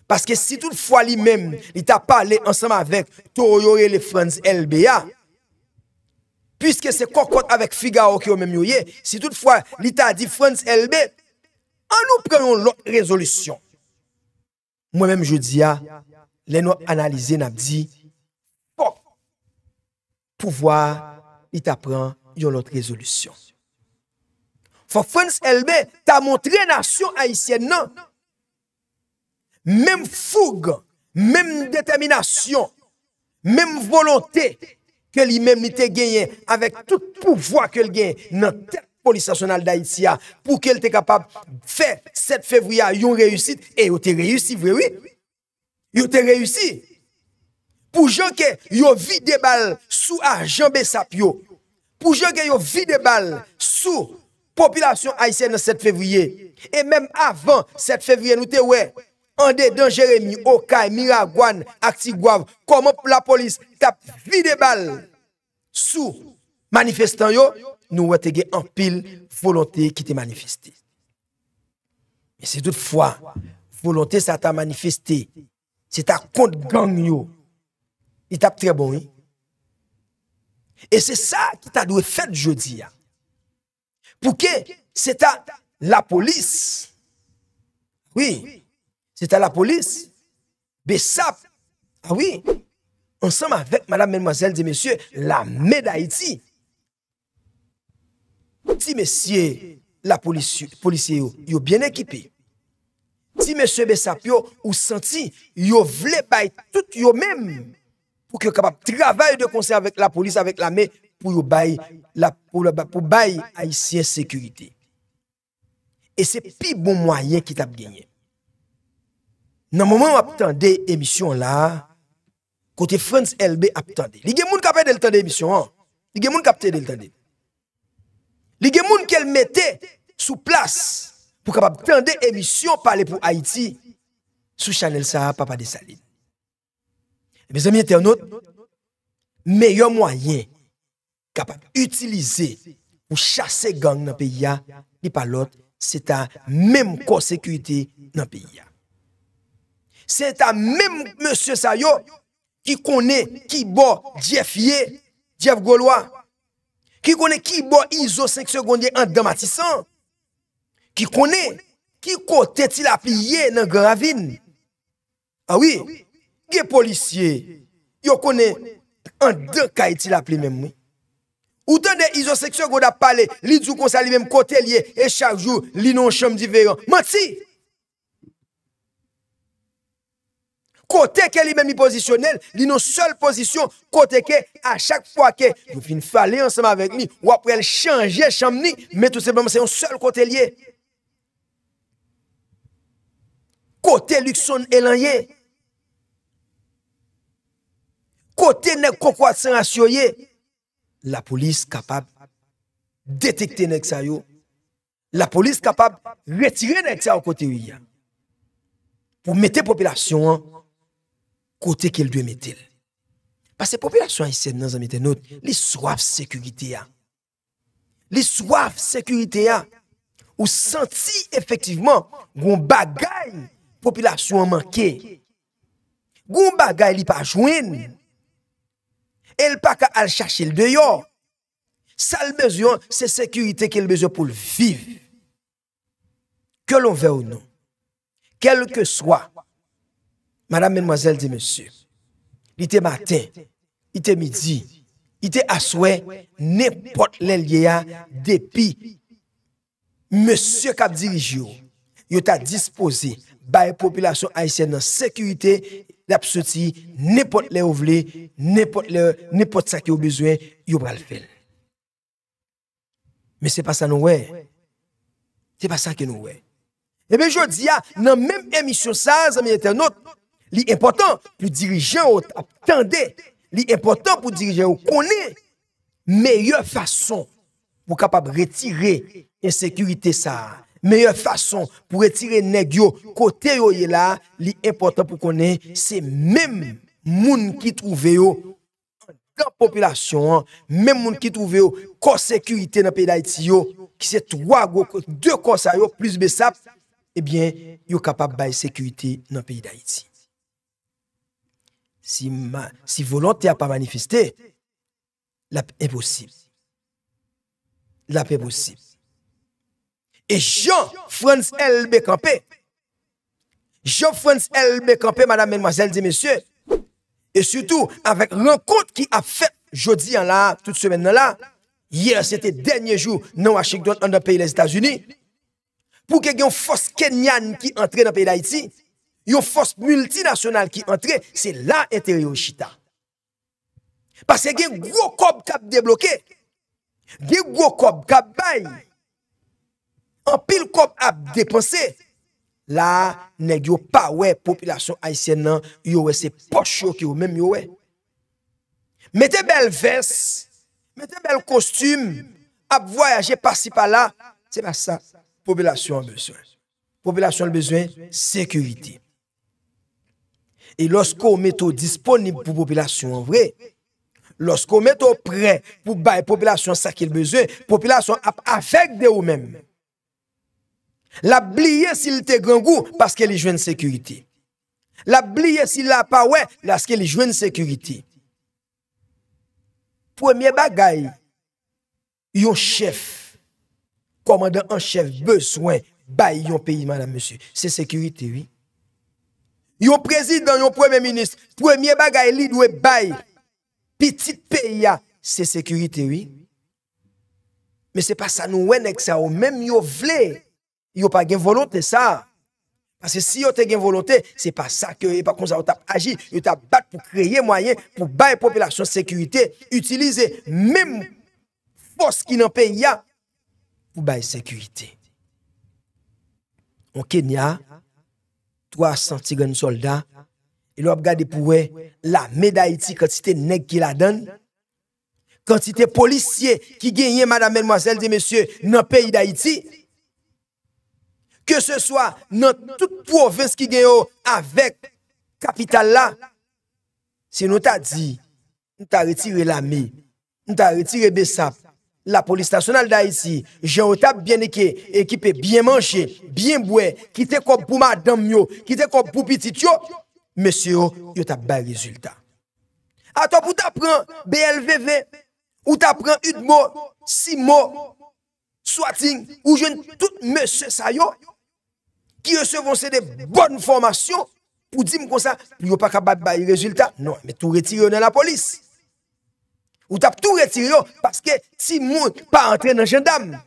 Paske si tout fwa li men, li ta pale ansam avek to yore le Frans LB ya, pwiske se kokot avek Figao ki yo men yoye, si tout fwa li ta di Frans LB, an nou preyon lot rezolusyon. Mwen men jodi ya, li nou analize nap di, pou vwa li ta preyon yon lot rezolusyon. Fwa Frans LB, ta montre nasyon ayisyen nan. Mèm foug, mèm determinasyon, mèm volontè ke li mèm li te genyen avèk tout pouvoi ke li genyen nan tèp polisasyonal d'Aïsia pou ke li te kapab fè 7 fevriya yon reyusit. E yon te reyusit vrewi. Yon te reyusit. Pou jenke yon vide bal sou a jenbe sap yo. Pou jenke yon vide bal sou popilasyon Aïsien nan 7 fevriye. E mèm avan 7 fevriye nou te wey. en dedans Jérémy, Okaï, Miragouane, Actigouave, comment la police tape vide balle sous manifestant yo, nous avons en pile volonté qui te manifesté. Mais c'est toutefois, volonté ça t'a manifesté. C'est ta compte gang yo. Il tape très bon, oui. Et c'est ça qui t'a dû faire jeudi. Hein. Pour que c'est la police. Oui. Se ta la polis, besap, awi, ah ansanm avek madame menmwazel di mesye la me da iti. Ti mesye la polisye yo, yo bien ekipi. Ti mesye besap yo, yo senti, yo vle bay tout yo menm. Pou ki yo kapap travay de konsen avèk la polis, avèk la me, pou bay a iti sekerite. E se pi bon mwayen ki tap genye. nan momen w ap tende emisyon la, kote France LB ap tende. Li gen moun kapè del tende emisyon an? Li gen moun kapè del tende? Li gen moun kel mette sou plas pou kapap tende emisyon pale pou Haiti sou Chanel Sa, Papa de Saline. Eh Bezèmye tè anot, meyo mwayen kapap utilize pou chase gang nan peya ni palot, se ta mem konsekwite nan peya. Se ta menm monsye sa yo ki kone ki bo jef ye, jef goloa. Ki kone ki bo izoseksyon gonde an dematisan. Ki kone ki kote ti la pli ye nan gara vin. Awi, ge polisye yo kone an dekai ti la pli menm. Ou tande izoseksyon gonde a pale li djou konsa li menm kote liye e chakjou li non chom di veran. Mati! Kote ke li men mi pozisyonel, li nou sol pozisyon kote ke a chak pwa ke. Jou fin fale ansama vek mi, wapre el chanje chanm ni, me tout sepam se yon sol kote liye. Kote luk son elanye. Kote ne koko atsen asyoye. La polis kapab detekte nek sa yo. La polis kapab retire nek sa w kote wiyan. Pou mette popilasyon an, kote kel dwe metel. Pase popilasyon y se mnen zanmite not, li swaf sekurite ya. Li swaf sekurite ya, ou santi efektiveman, goun bagay, popilasyon manke. Goun bagay li pa jwen, el pa ka al chache l deyo. Sal bezyon, se sekurite kel bezyon pou l viv. Kel on ve ou nou, kel ke swa, madame menmwazel di monsu, li te maten, li te midi, li te aswen, ne pot le liye ya depi. Monsu kap dirij yo, yo ta dispose, baye populasyon aisyen nan sekurite, la psoti, ne pot le ouvle, ne pot sa ki ou bezwen, yo pral fel. Men se pa sa nou we, se pa sa ki nou we. Ebe jodi ya, nan menm emisyon sa, zan men eten not, Li important pou dirijen ou tande, li important pou dirijen ou kone, meyye fason pou kapap retire yon sekurite sa. Meyye fason pou retire neg yo, kote yo ye la, li important pou kone, se mem moun ki trouve yo, la populasyon, mem moun ki trouve yo, kos sekurite nan peyi da iti yo, ki se twa go, de kos a yo, plus besap, ebyen, eh yo kapap bay sekurite nan peyi da iti. Si volante a pa manifeste, la pe e posib. La pe e posib. E Jean-François Elbe-Campé, Jean-François Elbe-Campé, madame, mademoiselle, dîmesieurs, e soutou, avèk renkont ki a fèt jodi an la, tout semen nan la, yè, se te denye jou, nan wachik don an nan peye les Etats-Unis, pou ke gen fos kenyan ki antre nan peye l'Haïti, Yon fos multinasyonal ki entre, se la enteri ou chita. Pase gen gwo kob kap debloké, gen gwo kob kap bay, an pil kob ap depanse, la ne gyo pa we, populasyon aysen nan, yo we se poch yo ki yo, menm yo we. Mete bel ves, mete bel kostum, ap voyaje pasi pa la, se pa sa, populasyon an beswen. Populasyon an beswen, sekuriti. E loskou metou disponib pou populasyon vre, loskou metou pre pou baye populasyon sakil beze, populasyon ap afek de ou men. La bliye sil te gengou, paske li jwen sekuriti. La bliye sil la pawe, laske li jwen sekuriti. Premier bagay, yo chef, komanda an chef be soen, baye yon peyi, madame monsieur. Se sekuriti, oui. Yon prezid dan yon premye minis, premye bagay li dwe bay, pitit pe ya, se sekurite wii. Men se pa sa nou wè nek sa ou, menm yon vle, yon pa gen volote sa. Ase si yon te gen volote, se pa sa ke yon pa konza wot ap agi, wot ap bat pou kreye mwayen, pou bay populasyon sekurite, utilize menm fos ki nan pe ya, pou bay sekurite. On ken ya, Ou a santi gen soulda, e lop gade pou we la me da iti konti te neg ki la den, konti te polisye ki genye madame, menmwazel, de mesye nan peyi da iti, ke se swa nan tout provins ki genyo avèk kapital la, se nou ta di, nou ta retire la me, nou ta retire besap, la polis stasyonal da yisi, je ou tap bien eke, ekipe bien manche, bien bwe, ki te kop pou madam yo, ki te kop pou pitit yo, mese yo, yo tap bay rezultat. A top ou tap pran, BLVV, ou tap pran, yud mo, si mo, swating, ou jen, tout mese sa yo, ki yo se vonse de bonn formasyon, pou di m kon sa, pou yo pa kap bay rezultat, non, me tou retir yo nan la polis. Ou tap tout retiré parce que si moun pas entrer dans gendarme,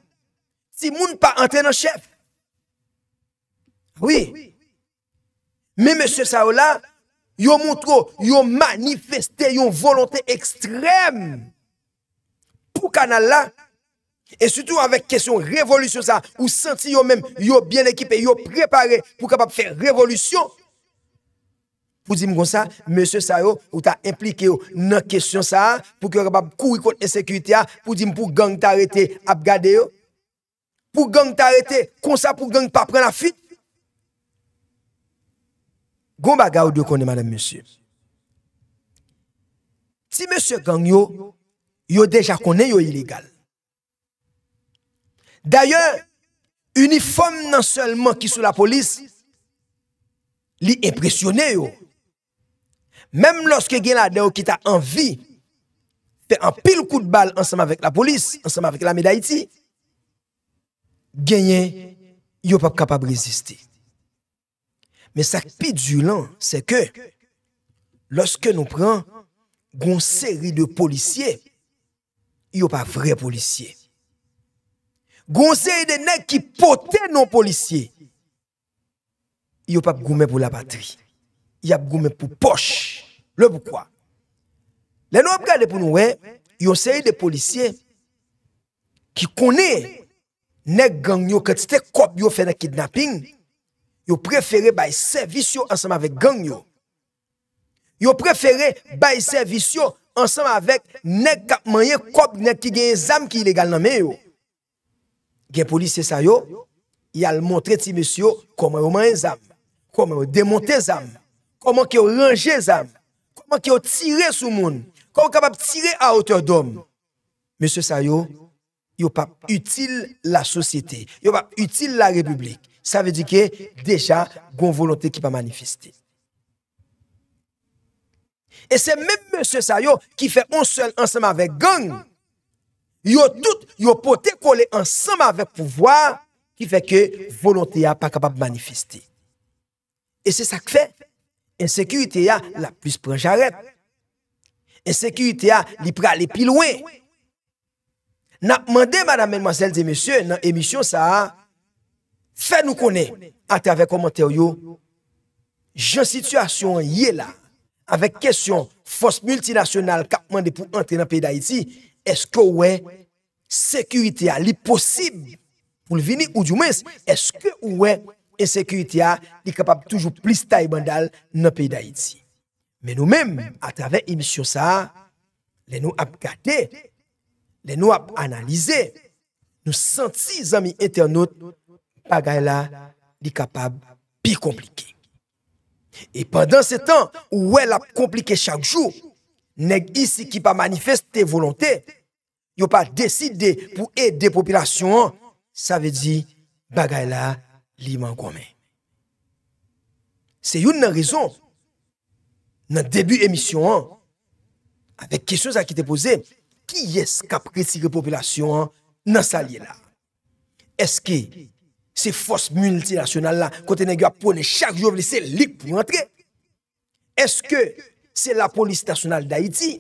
si moun pas entrer dans chef. Oui. Mais monsieur Saola, yo montre, yo manifesté une volonté extrême pour canal là et surtout avec question révolution ça, ou senti yo même yo bien équipé, yo préparé pour capable faire révolution pour dire comme ça, monsieur Sayo, ou t'as impliqué dans la question ça, pour que capable courir contre l'insécurité, pour dire pour gang t'arrêter, à garder Pour gang t'arrêter, comme ça pour gang pas prendre la fuite. Gon bagarre ou deux madame monsieur. Si monsieur gang yo, yo déjà connaît yo illégal. D'ailleurs, uniforme non seulement qui sous la police, li yo. Mem loske gen la deyo ki ta anvi, te an pil kou de bal ansama vek la polis, ansama vek la Medayiti, genyen, yo pa kapab reziste. Me sakpi du lan, se ke, loske nou pran, gonseri de polisye, yo pa vre polisye. Gonseri de nek ki pote non polisye, yo pa goume pou la patri. yap gome pou poch. Le pou kwa? Le nou ap gade pou nou we, yo seri de polisye, ki kone, nek gang yo, ketite kop yo fene kidnapping, yo preferi bay servis yo ansanm avek gang yo. Yo preferi bay servis yo ansanm avek nek kap manye kop nek ki genye zam ki ilegal nanme yo. Genye polisye sa yo, yal montre ti mesyo koman yo manye zam, koman yo demonte zam, Comment qu'ils ont rangé les âmes. Comment qu'ils ont tiré sur le monde. Comment qu'ils tirer à hauteur d'homme. Monsieur Sayo, il n'est pas utile la société. Il n'est pas utile la République. Ça veut dire que déjà, il y a une volonté qui pas manifester. Et c'est même monsieur Sayo qui fait un seul ensemble avec gang. Yo tout, yo poté collé ensemble avec pouvoir qui fait que volonté n'est pas capable de manifester. Et c'est ça qui fait En sekurite ya, la plus pranjaret. En sekurite ya, li pranjaret pil ouen. Na pman de, madame, menman, zel de, monsye, nan emisyon sa a, fè nou konen, a trave komantè ou yo, jen situasyon yè la, avek kesyon, fos multinasyonal kapman de pou antre nan pey da iti, eske ouen, sekurite ya, li posib, pou l vini ou di ou mens, eske ouen, E sekurite a li kapab toujou plis ta i bandal nan peyi da yidzi. Men nou menm, a traven imisyon sa, le nou ap gade, le nou ap analize, nou senti zami eten not, bagay la li kapab pi komplike. E pandan se tan ou wè la komplike chak jou, neg disi ki pa manifeste volonte, yo pa deside pou ete depopilasyon, sa ve di bagay la kapab. Li man kwa men. Se yon nan rezon, nan debi emisyon an, avek kesyon sa ki te pose, ki yes kap kritik repopulasyon an nan sa liye la? Eske se fos multilasyonal la kote ne gwa pone chak jov lise lik pou rentre? Eske se la polis tasyonal da iti?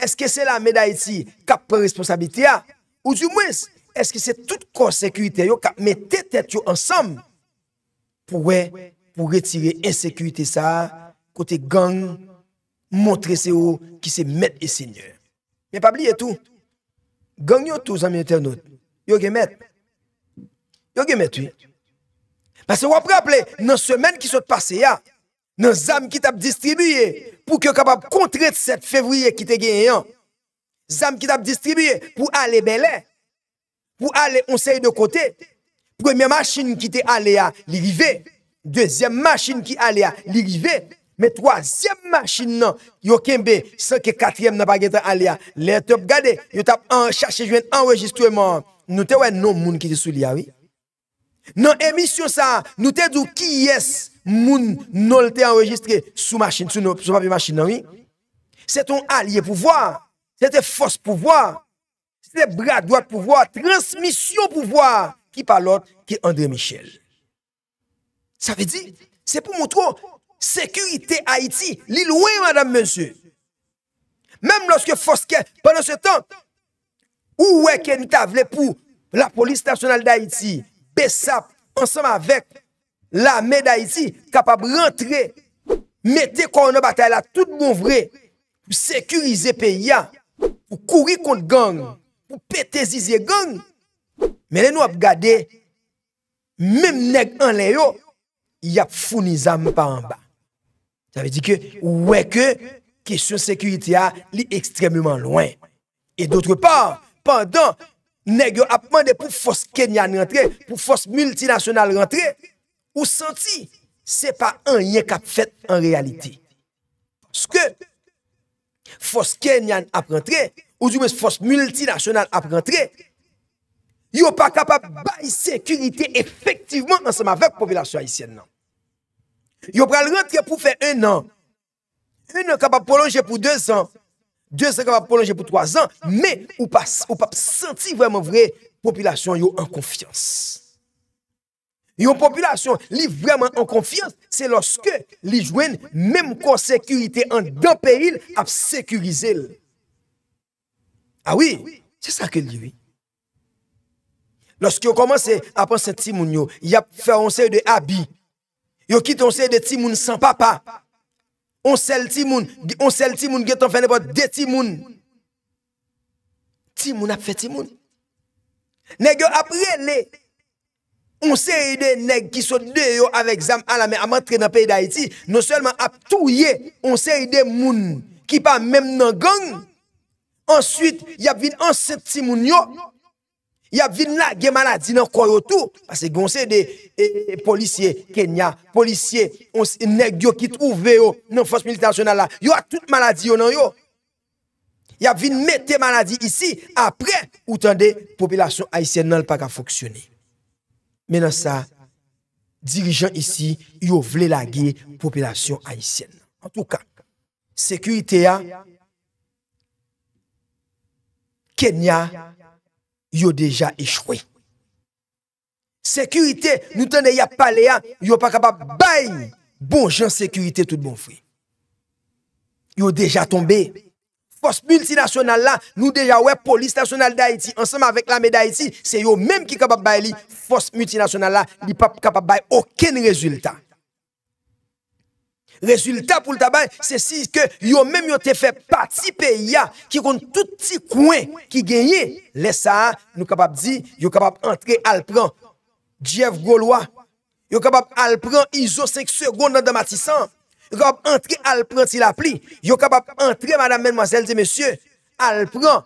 Eske se la meda iti kap pr responsabite ya? Ou di mwes? eske se tout kon sekurite yo ka mette tet yo ansam pou wet, pou retire en sekurite sa, kote gang montre se yo ki se mette e sinye. Me pabli etou, gang yo tout zanmine ternot, yo ge mette. Yo ge mette yon. Bas se wapre aple, nan semen ki sot pase ya, nan zanm ki tap distribuye pou ki yo kapap kontre set fevriye ki te genyen. Zanm ki tap distribuye pou alebele. pour aller on sait de côté. Première machine qui était allée à l'arrivée. Deuxième machine qui allait à l'arrivée. Mais troisième machine, non. yo kembe, sans que quatrième n'a pas été allé à les top gade, yo tap en chercher un enregistrement. Nous te voyons, non moun qui te sous ah oui. Non, émission ça, nous te dit qui est moun non te enregistré sous machine, sous, sous papier machine, oui. C'est ton allié pouvoir. C'est C'était force pouvoir. se bradouat pouvwa, transmisyon pouvwa, ki pa lot ki Andre Michel. Sa fe di, se pou moutron, sekurite Haiti, li loue, madame, monsie. Mem loske foske, panan se tan, ou weke ni ta vle pou la polis tasyonal da Haiti, besap ansam avek la me da Haiti, kapab rentre, mette kono batay la, tout mouvre, sekurize pe ya, kouri kont gang, Ou pete zize gong. Men lè nou ap gade, mèm neg an lè yo, y ap founi zame pa an ba. Sa ve di ke, wè ke, kesyon sekuriti a li ekstremement lwen. E doutre par, pandan, neg yo ap mande pou fos kenyan rentre, pou fos multinasyonal rentre, ou santi, se pa an yè kap fèt an realite. Ske, fos kenyan ap rentre, ou di wè s'fos multinasyonal ap rentre, yo pa kapab bay sekurite efektiveman ansem avèk popilasyon ayisyen nan. Yo pral rentre pou fè un nan, un nan kapab polonje pou deux an, deux nan kapab polonje pou trois an, men yo pa senti vèman vre, popilasyon yo an konfiyans. Yo popilasyon li vèman an konfiyans, se loske li jwen mèm kon sekurite an dan peril ap sekurize lè. Awi, se sa ke liwi. Lorski yo komanse apan se timoun yo, yap fe onse yode abi. Yo kit onse yode timoun san papa. Onsel timoun, onsel timoun getan fene pot de timoun. Timoun ap fe timoun. Neg yo ap rene. Onse yode neg ki sote de yo avek zam alame amantre nan pey da iti. Nonselman ap touye onse yode moun ki pa mem nan gong. answit, y ap vin ansetimoun yo, y ap vin lage maladi nan kroyo tou, pase gounse de e, e, polisye Kenya, polisye, onse neg yo kit ouve yo, nan Fos Militasyonnal la, yo a tout maladi yo nan yo, y ap vin mete maladi isi, apre, ou tende, populasyon Haitien nan lpa ka foksyone. Menan sa, dirijan isi, yo vle lage populasyon Haitien. An tou kak, sekurite ya, Kenya, yo deja e chwe. Sekurite, nou ten de ya pale ya, yo pa kapab bay. Bon jen, sekurite tout bon fwe. Yo deja tombe. Fos multinasyonal la, nou deja wè polis tasyonal da Haiti. Ansem avèk la me da Haiti, se yo mèm ki kapab bay li. Fos multinasyonal la, li pa kapab bay oken rezultat. Resultat pou l tabay se si ke yo menm yo te fe pati pe ya Ki kon touti kwen ki genye Lesa nou kapap di yo kapap entre alpran Djev goloa Yo kapap alpran izosek se gondan damatisan Yo kapap entre alpran ti la pli Yo kapap entre madame menmwazel di mesye Alpran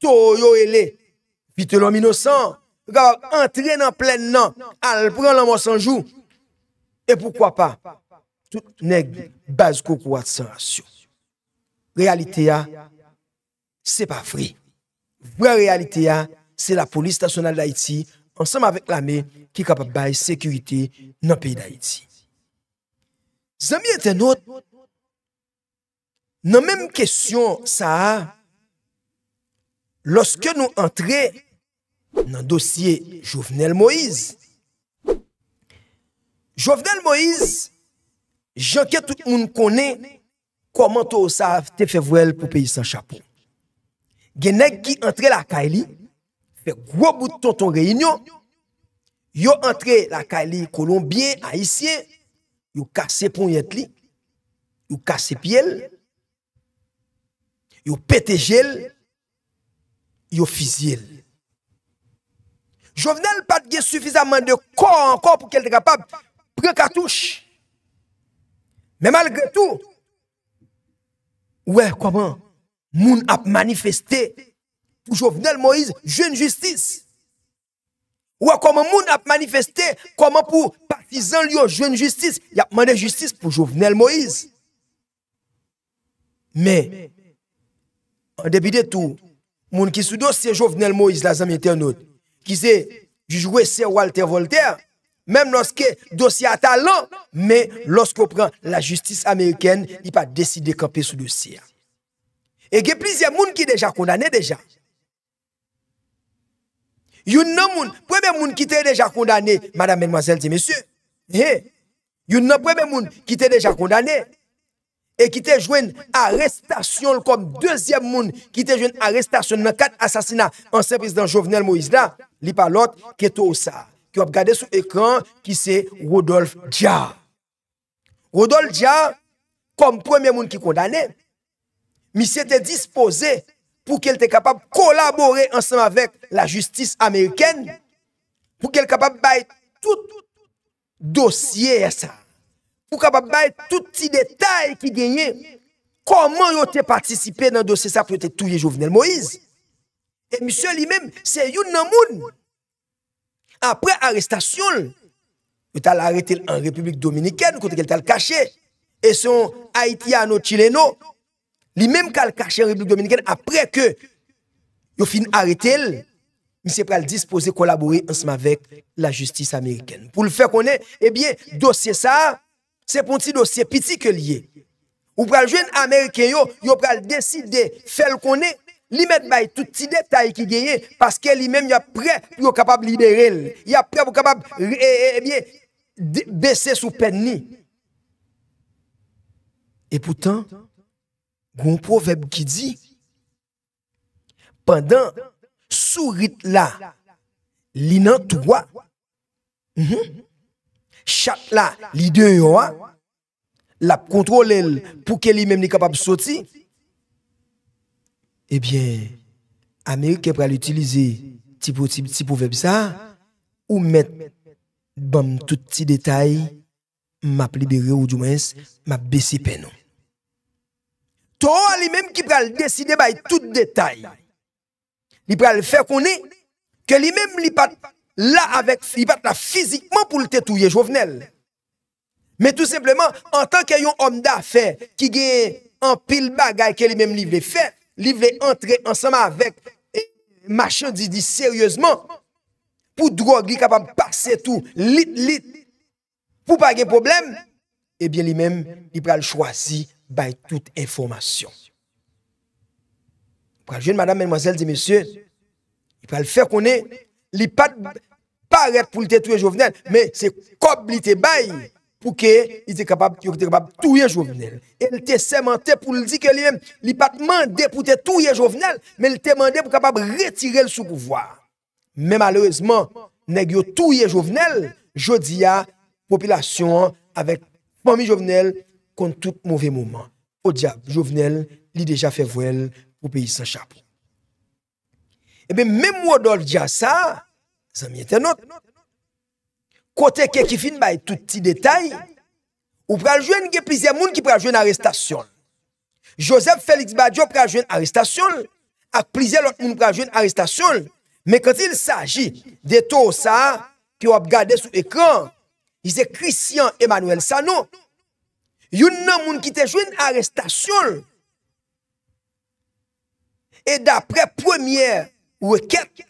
Toyo ele Bitolon minosan Yo kapap entre nan plen nan Alpran nan monsanjou E poukwa pa tout nek baz kou kou at san asyo. Realite ya, se pa fri. Vwè realite ya, se la polis stasyonal da iti, ansanm avèk la me, ki kapabay sekurite nan peyi da iti. Zami etenot, nan menm kesyon sa a, loske nou antre, nan dosye Jouvenel Moïse, Jouvenel Moïse, janket ou moun kone koman tou sa te fevwel pou peyi san chapon. Genek ki entre la kaeli, fek wabout ton ton reynyon, yo entre la kaeli kolombien, aisyen, yo kase pon yetli, yo kase piel, yo petejel, yo fizyel. Jovenel pat gen sufizaman de kon kon pou kelde rapab, pre katouche, Mais malgré tout, ouais, comment Moun a manifesté pour Jovenel Moïse, jeune justice. Ouais, comment Moun a manifesté, comment pour partisan lui, jeune justice, il a demandé justice pour Jovenel Moïse. Mais, en dépit de tout, moun qui sous dossier Jovenel Moïse, la zami internaute, qui c'est, Walter Voltaire, menm loske dosi a talan, menm loske ou pren la justis ameriken, y pa deside kapi sou dosi a. E ge plizye moun ki deja kondane deja. Yon nan moun, poube moun ki te deja kondane, madame menmwazel di mesu, hey, yon nan poube moun ki te deja kondane, e ki te jwen arrestasyon, kom dezyem moun ki te jwen arrestasyon, nan kat asasina, an sepriz dan jovenel Moizda, li pa lot, ke to osa. ki wap gade sou ekran, ki se Rodolphe Dja. Rodolphe Dja, kom premye moun ki kondane, mi se te dispose pou ke el te kapab kolabore ansan avèk la justis Ameriken, pou ke el kapab bay tout dosye yè sa. Pou kapab bay tout ti detay ki genye, koman yo te partisipe nan dosye sa pou yo te touye Jouvenel Moïse. Et mi se li mèm, se yon nan moun, apre arestasyon, yo tal arete l en Republik Dominiken, konti gel tal kache, e son Haitiano-Chileno, li menm kal kache en Republik Dominiken, apre ke yo fin arete l, mi se pral dispose kolabori ansman vek la justis Ameriken. Pou l fe konen, e bie dosye sa, se pon ti dosye piti ke liye. Ou pral jwen Ameriken yo, yo pral deside fel konen, Li met bay tout ti detay ki gyeye, paske li menm ya pre, pou yo kapab libere el. Ya pre pou kapab, e, eh, e, eh, e, eh, e, besè sou pen ni. E poutan, goun pro veb ki di, pandan, sou rit la, li nan touwa, mhm, chak la, li deyo a, lap kontrole el, pou ke li menm ni kapab soti, Ebyen, Amerike pral utilize ti pou veb sa ou met bom tout ti detay map libere ou djoumès map besi penon. To a li menm ki pral deside bay tout detay. Li pral fe konen ke li menm li pat la avèk, li pat la fizikman pou li tetouye jovenel. Men tout simplement, an tan ke yon omda fe ki gen an pil bagay ke li menm li ve fet, li ve entre ansama avek machan di di seryezman pou drog li kapab pase tou lit lit pou pa gen problem e eh bien li men li pral chwasi bay tout informasyon pral jen madame menmwazel di mesye li pral fer konen li pat paret pou li tetwe jovenel me se kop li te bay pou ke yo ki te kapab touye jovenel. El te semente pou li di ke li pat mande pou te touye jovenel, men li te mande pou kapab retirel sou pouvoar. Men malouezman, neg yo touye jovenel, jodi ya popilasyon avek pomi jovenel kon tout mouve mouman. O diap, jovenel li deja fe vwel pou peyi sa chapou. E eh men men mwodol diya sa, sa mwen tenot, Kote kekifin baye touti detay, ou praljwen ge plize moun ki praljwen arrestasyon. Josep Felix Badiou praljwen arrestasyon, ak plize lout moun praljwen arrestasyon, men kante il saji de to ou sa, ki wap gade sou ekran, i se Christian Emmanuel Sano, yon nan moun ki te jwen arrestasyon. E dapre premye ou e ket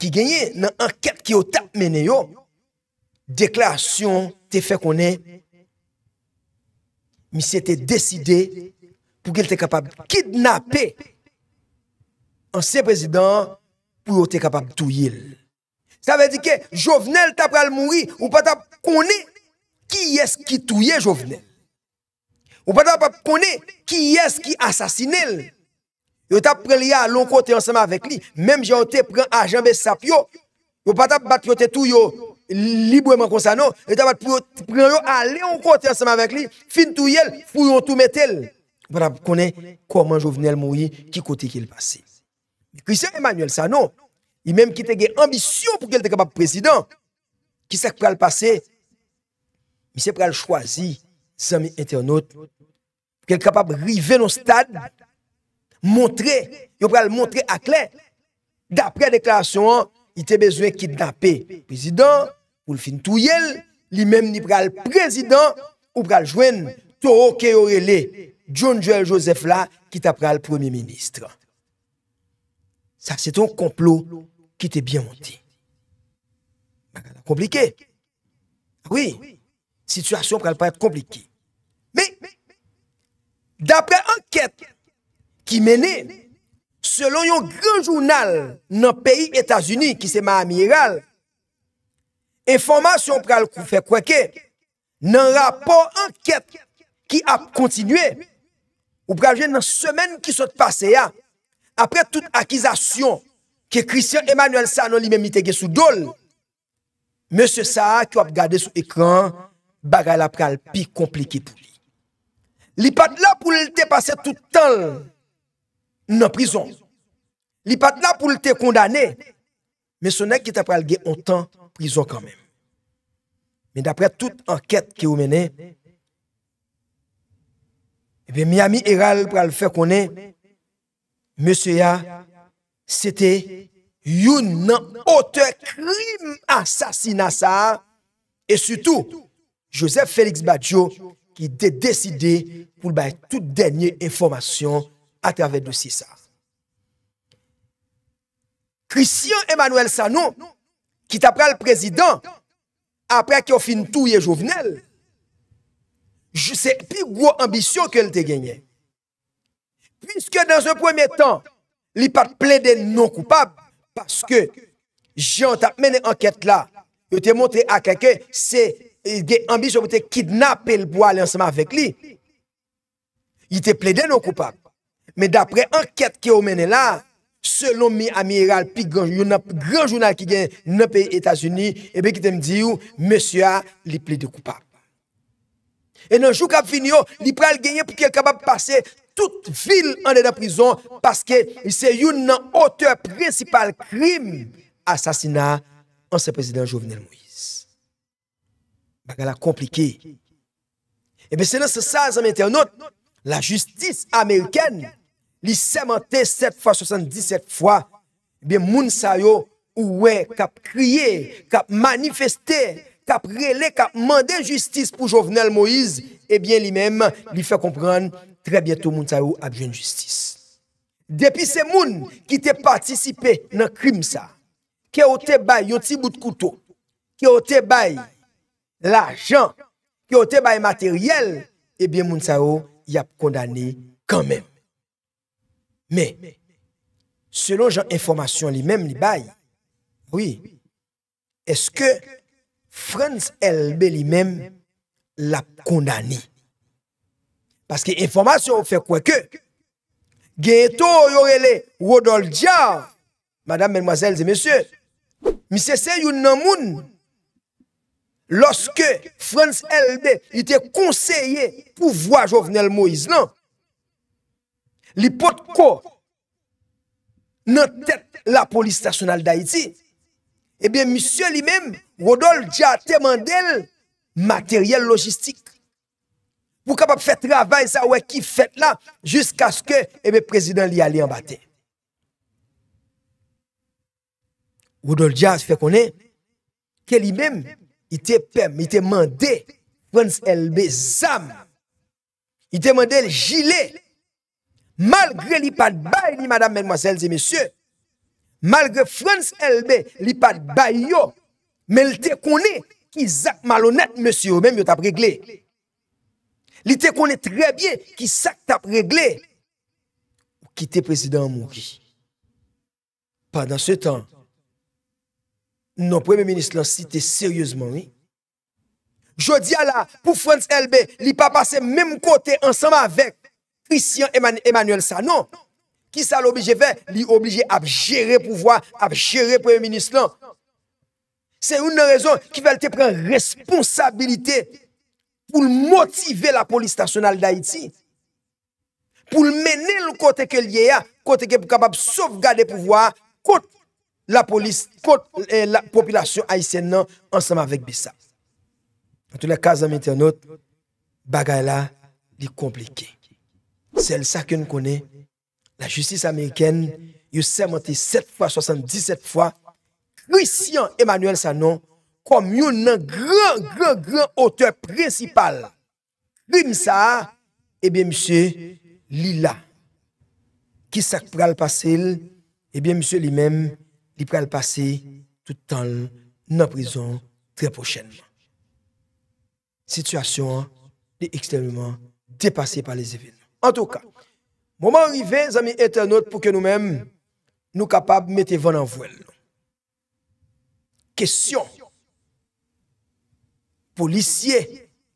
ki genye nan anket ki yo tap mene yo, deklaasyon te fe konen, mi se te deside, pou ki te kapab kidnapè, anse prezident, pou yo te kapab touye l. Sa ve di ke, jovenel tap pral mouri, ou patap konen, ki yes ki touye jovenel. Ou patap konen, ki yes ki asasine l. Yo tap prel ya lonkote ansama vek li, mem jante pran a janbe sap yo, ou patap bat pyo te tou yo, librement comme ça, non. Et t'as pour prendre, aller en côté ensemble avec lui, fin tout yel, pour tout mettre. Voilà, connaît comment Jovenel mourir, qui côté qu'il passait. Christian Emmanuel, ça, non. Il même qui était ambition pour qu'il soit capable président. Qui c'est qui le passer? Mais c'est pour le choisir, amis internautes, qu'il est capable river dans le stade, montrer, il va le montrer à clair. D'après la déclaration, ite bezwen kitnape prezident, ou l fin touyel, li menm ni pral prezident, ou pral jwen Touro Keorele, John Joel Josef la, ki tap pral premier ministre. Sa, se ton complot ki te bien onti. Komplike. Ah oui, situasyon pral pral komplike. Me, dapre anket ki menen, Selon yon gran jounal nan peyi Etasuni ki seman amiral, informasyon pral koufe kweke nan rapor anket ki ap kontinwe ou pral jen nan semen ki sot pase ya apre tout akizasyon ki Kristian Emmanuel sa nan li menmitege sou dole, mese sa ki wap gade sou ekran baga la pral pi komplike pou li. Li pat la pou li te pase tout tanl, nan prizon. Li pat nan pou lte kondane, men sonen ki te pral ge ontan prizon kanmen. Men dapre tout anket ki ou mene, epe mi ami e ral pral fe konen, mese ya, sete yon nan ote krim asasina sa, e sutou, Josep Felix Badiou, ki de deside pou lbay tout denye informasyon à travers le ça. Christian Emmanuel Sanon, qui t'apprend le président, après qu'il a fini tout Jovenel, c'est plus gros ambition qu'elle a gagné. Puisque dans un premier temps, il pas plaidé non coupable, parce que Jean t'a mené enquête là, il t'a montré à quelqu'un, c'est ambition pour te kidnapper le bois ensemble avec lui. Il t'a plaidé non coupable. Men dapre anket ki ou menen la, selon mi amiral, pi yon nan gran jounal ki gen nan peyi Etasuni, ebe eh ki tem di ou, monsiwa li pli de koupap. E nan jou kap vini ou, oh, li pral genyen pou ki e kapap pase tout vil ane da prison paske se yon nan auteur prensipal krim asasina an se prezident Jouvenel Moïse. Bakala komplike. Ebe eh se nan se sa zanmete anot, la justis Ameriken li semente 7 fois, 77 fois, eh be moun sayo ouwe kap kriye, kap manifeste, kap rele, kap mande justice pou Jovenel Moïse, e bien li men li fe kompran tre bietou moun sayo ap joun justice. Depi se moun ki te patisipe nan krim sa, ki yo te bay yoti bout kouto, ki yo te bay la jan, ki yo te bay materyel, e eh bien moun sayo yap kondane kanmen. Mè, selon jan informasyon li mèm li bay, oui, eske Frans LB li mèm la kondani? Paske informasyon fe kweke, gey to yorele wadol diya, madame menmwazelze mesye, misese yon nan moun, loske Frans LB ite konseye pou vwa Jovenel Moizlan, li pot ko nan tet la polis stasyonal da iti, ebe, misyo li mem, Godol Dja te mandel materyel logistik. Pou kapap fet ravay sa weki fet la, jisk aske, ebe, prezident li ale yambate. Godol Dja se fe konen ke li mem, ite pem, ite mande, Frans LB zam, ite mande jile, Malgre li pat bay li, madame, menwaselle, zi, mesye. Malgre Frans Elbe li pat bay yo, non, men li te kone ki zak malonet, mesye, ou menm yo tap regle. Li te kone tre bie ki sak tap regle. Ou kite prezident Mouki. Padan se tan, non pou eme menis lan site seryosman, oui. Jodi ala pou Frans Elbe li pa pase menm kote ansanm avek. Christian Emmanuel sa, non. Ki sa l'oblige ve, li oblige ap jere pouvoi, ap jere pouye ministran. Se yon rezon ki vel te pren responsabilite pou l motive la polis tasyonal da Iti. Pou l mene l kote ke liye ya, kote ke pou kabab sovgade pouvoi, kote la polis, kote eh, la popilasyon Haitien nan, ansanman vek Bessa. En tout la kazan meten not, bagay la li komplike. Sel sak yon kone, la justis Ameriken yon sermote 7 x 77 x, Christian Emmanuel Sanon kom yon nan gran, gran, gran auteur prensipal. Li misa, ebyen eh msye li la. Ki sak pral pase, ebyen eh msye li men, li pral pase toutan nan prizon tre pochen. Situasyon li ekstremement depase par le zivel. An toukak, mouman rive, zami etanot pou ke nou men nou kapab mette van an vwel. Kesyon, non? polisye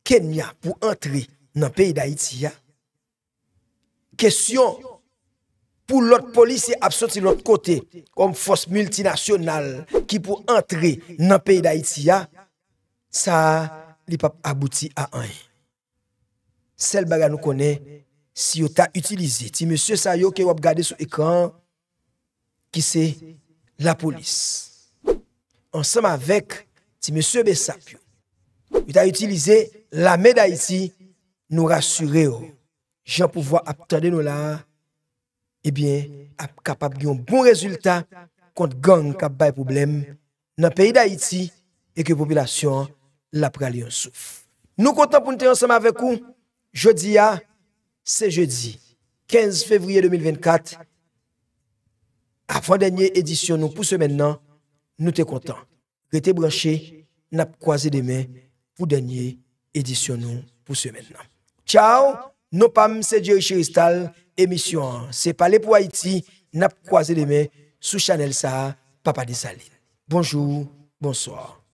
kenya pou antre nan peyi da itiya. Kesyon, pou lot polisye ap soti lot kote kom fos multinasyonal ki pou antre nan peyi da itiya, sa li pap abouti a an. Sel baga nou konen, si yo ta utilize ti monsye sa yo ke wap gade sou ekran, ki se la polis. Ansem avek ti monsye besap yo, yo ta utilize eh bon la me da iti nou rasyure yo, jan pouvo ap tade nou la, ebyen ap kapab gion bon rezultat kont gang kap bay poublem nan peyi da iti eke popilasyon la prale yon souf. Nou kontan pou nou te ansam avek ou, jodi ya, c'est jeudi 15 février 2024. Avant-dernière édition, nous, pour ce maintenant, nous sommes contents. Restez branchés, n'a croisé mains pour dernière édition, nous, pour ce maintenant. Ciao, Nos sommes c'est Jerry Chéristal, émission, c'est Palais pour Haïti, n'a croisé mains, sous Chanel ça, Papa Desaline. Bonjour, bonsoir.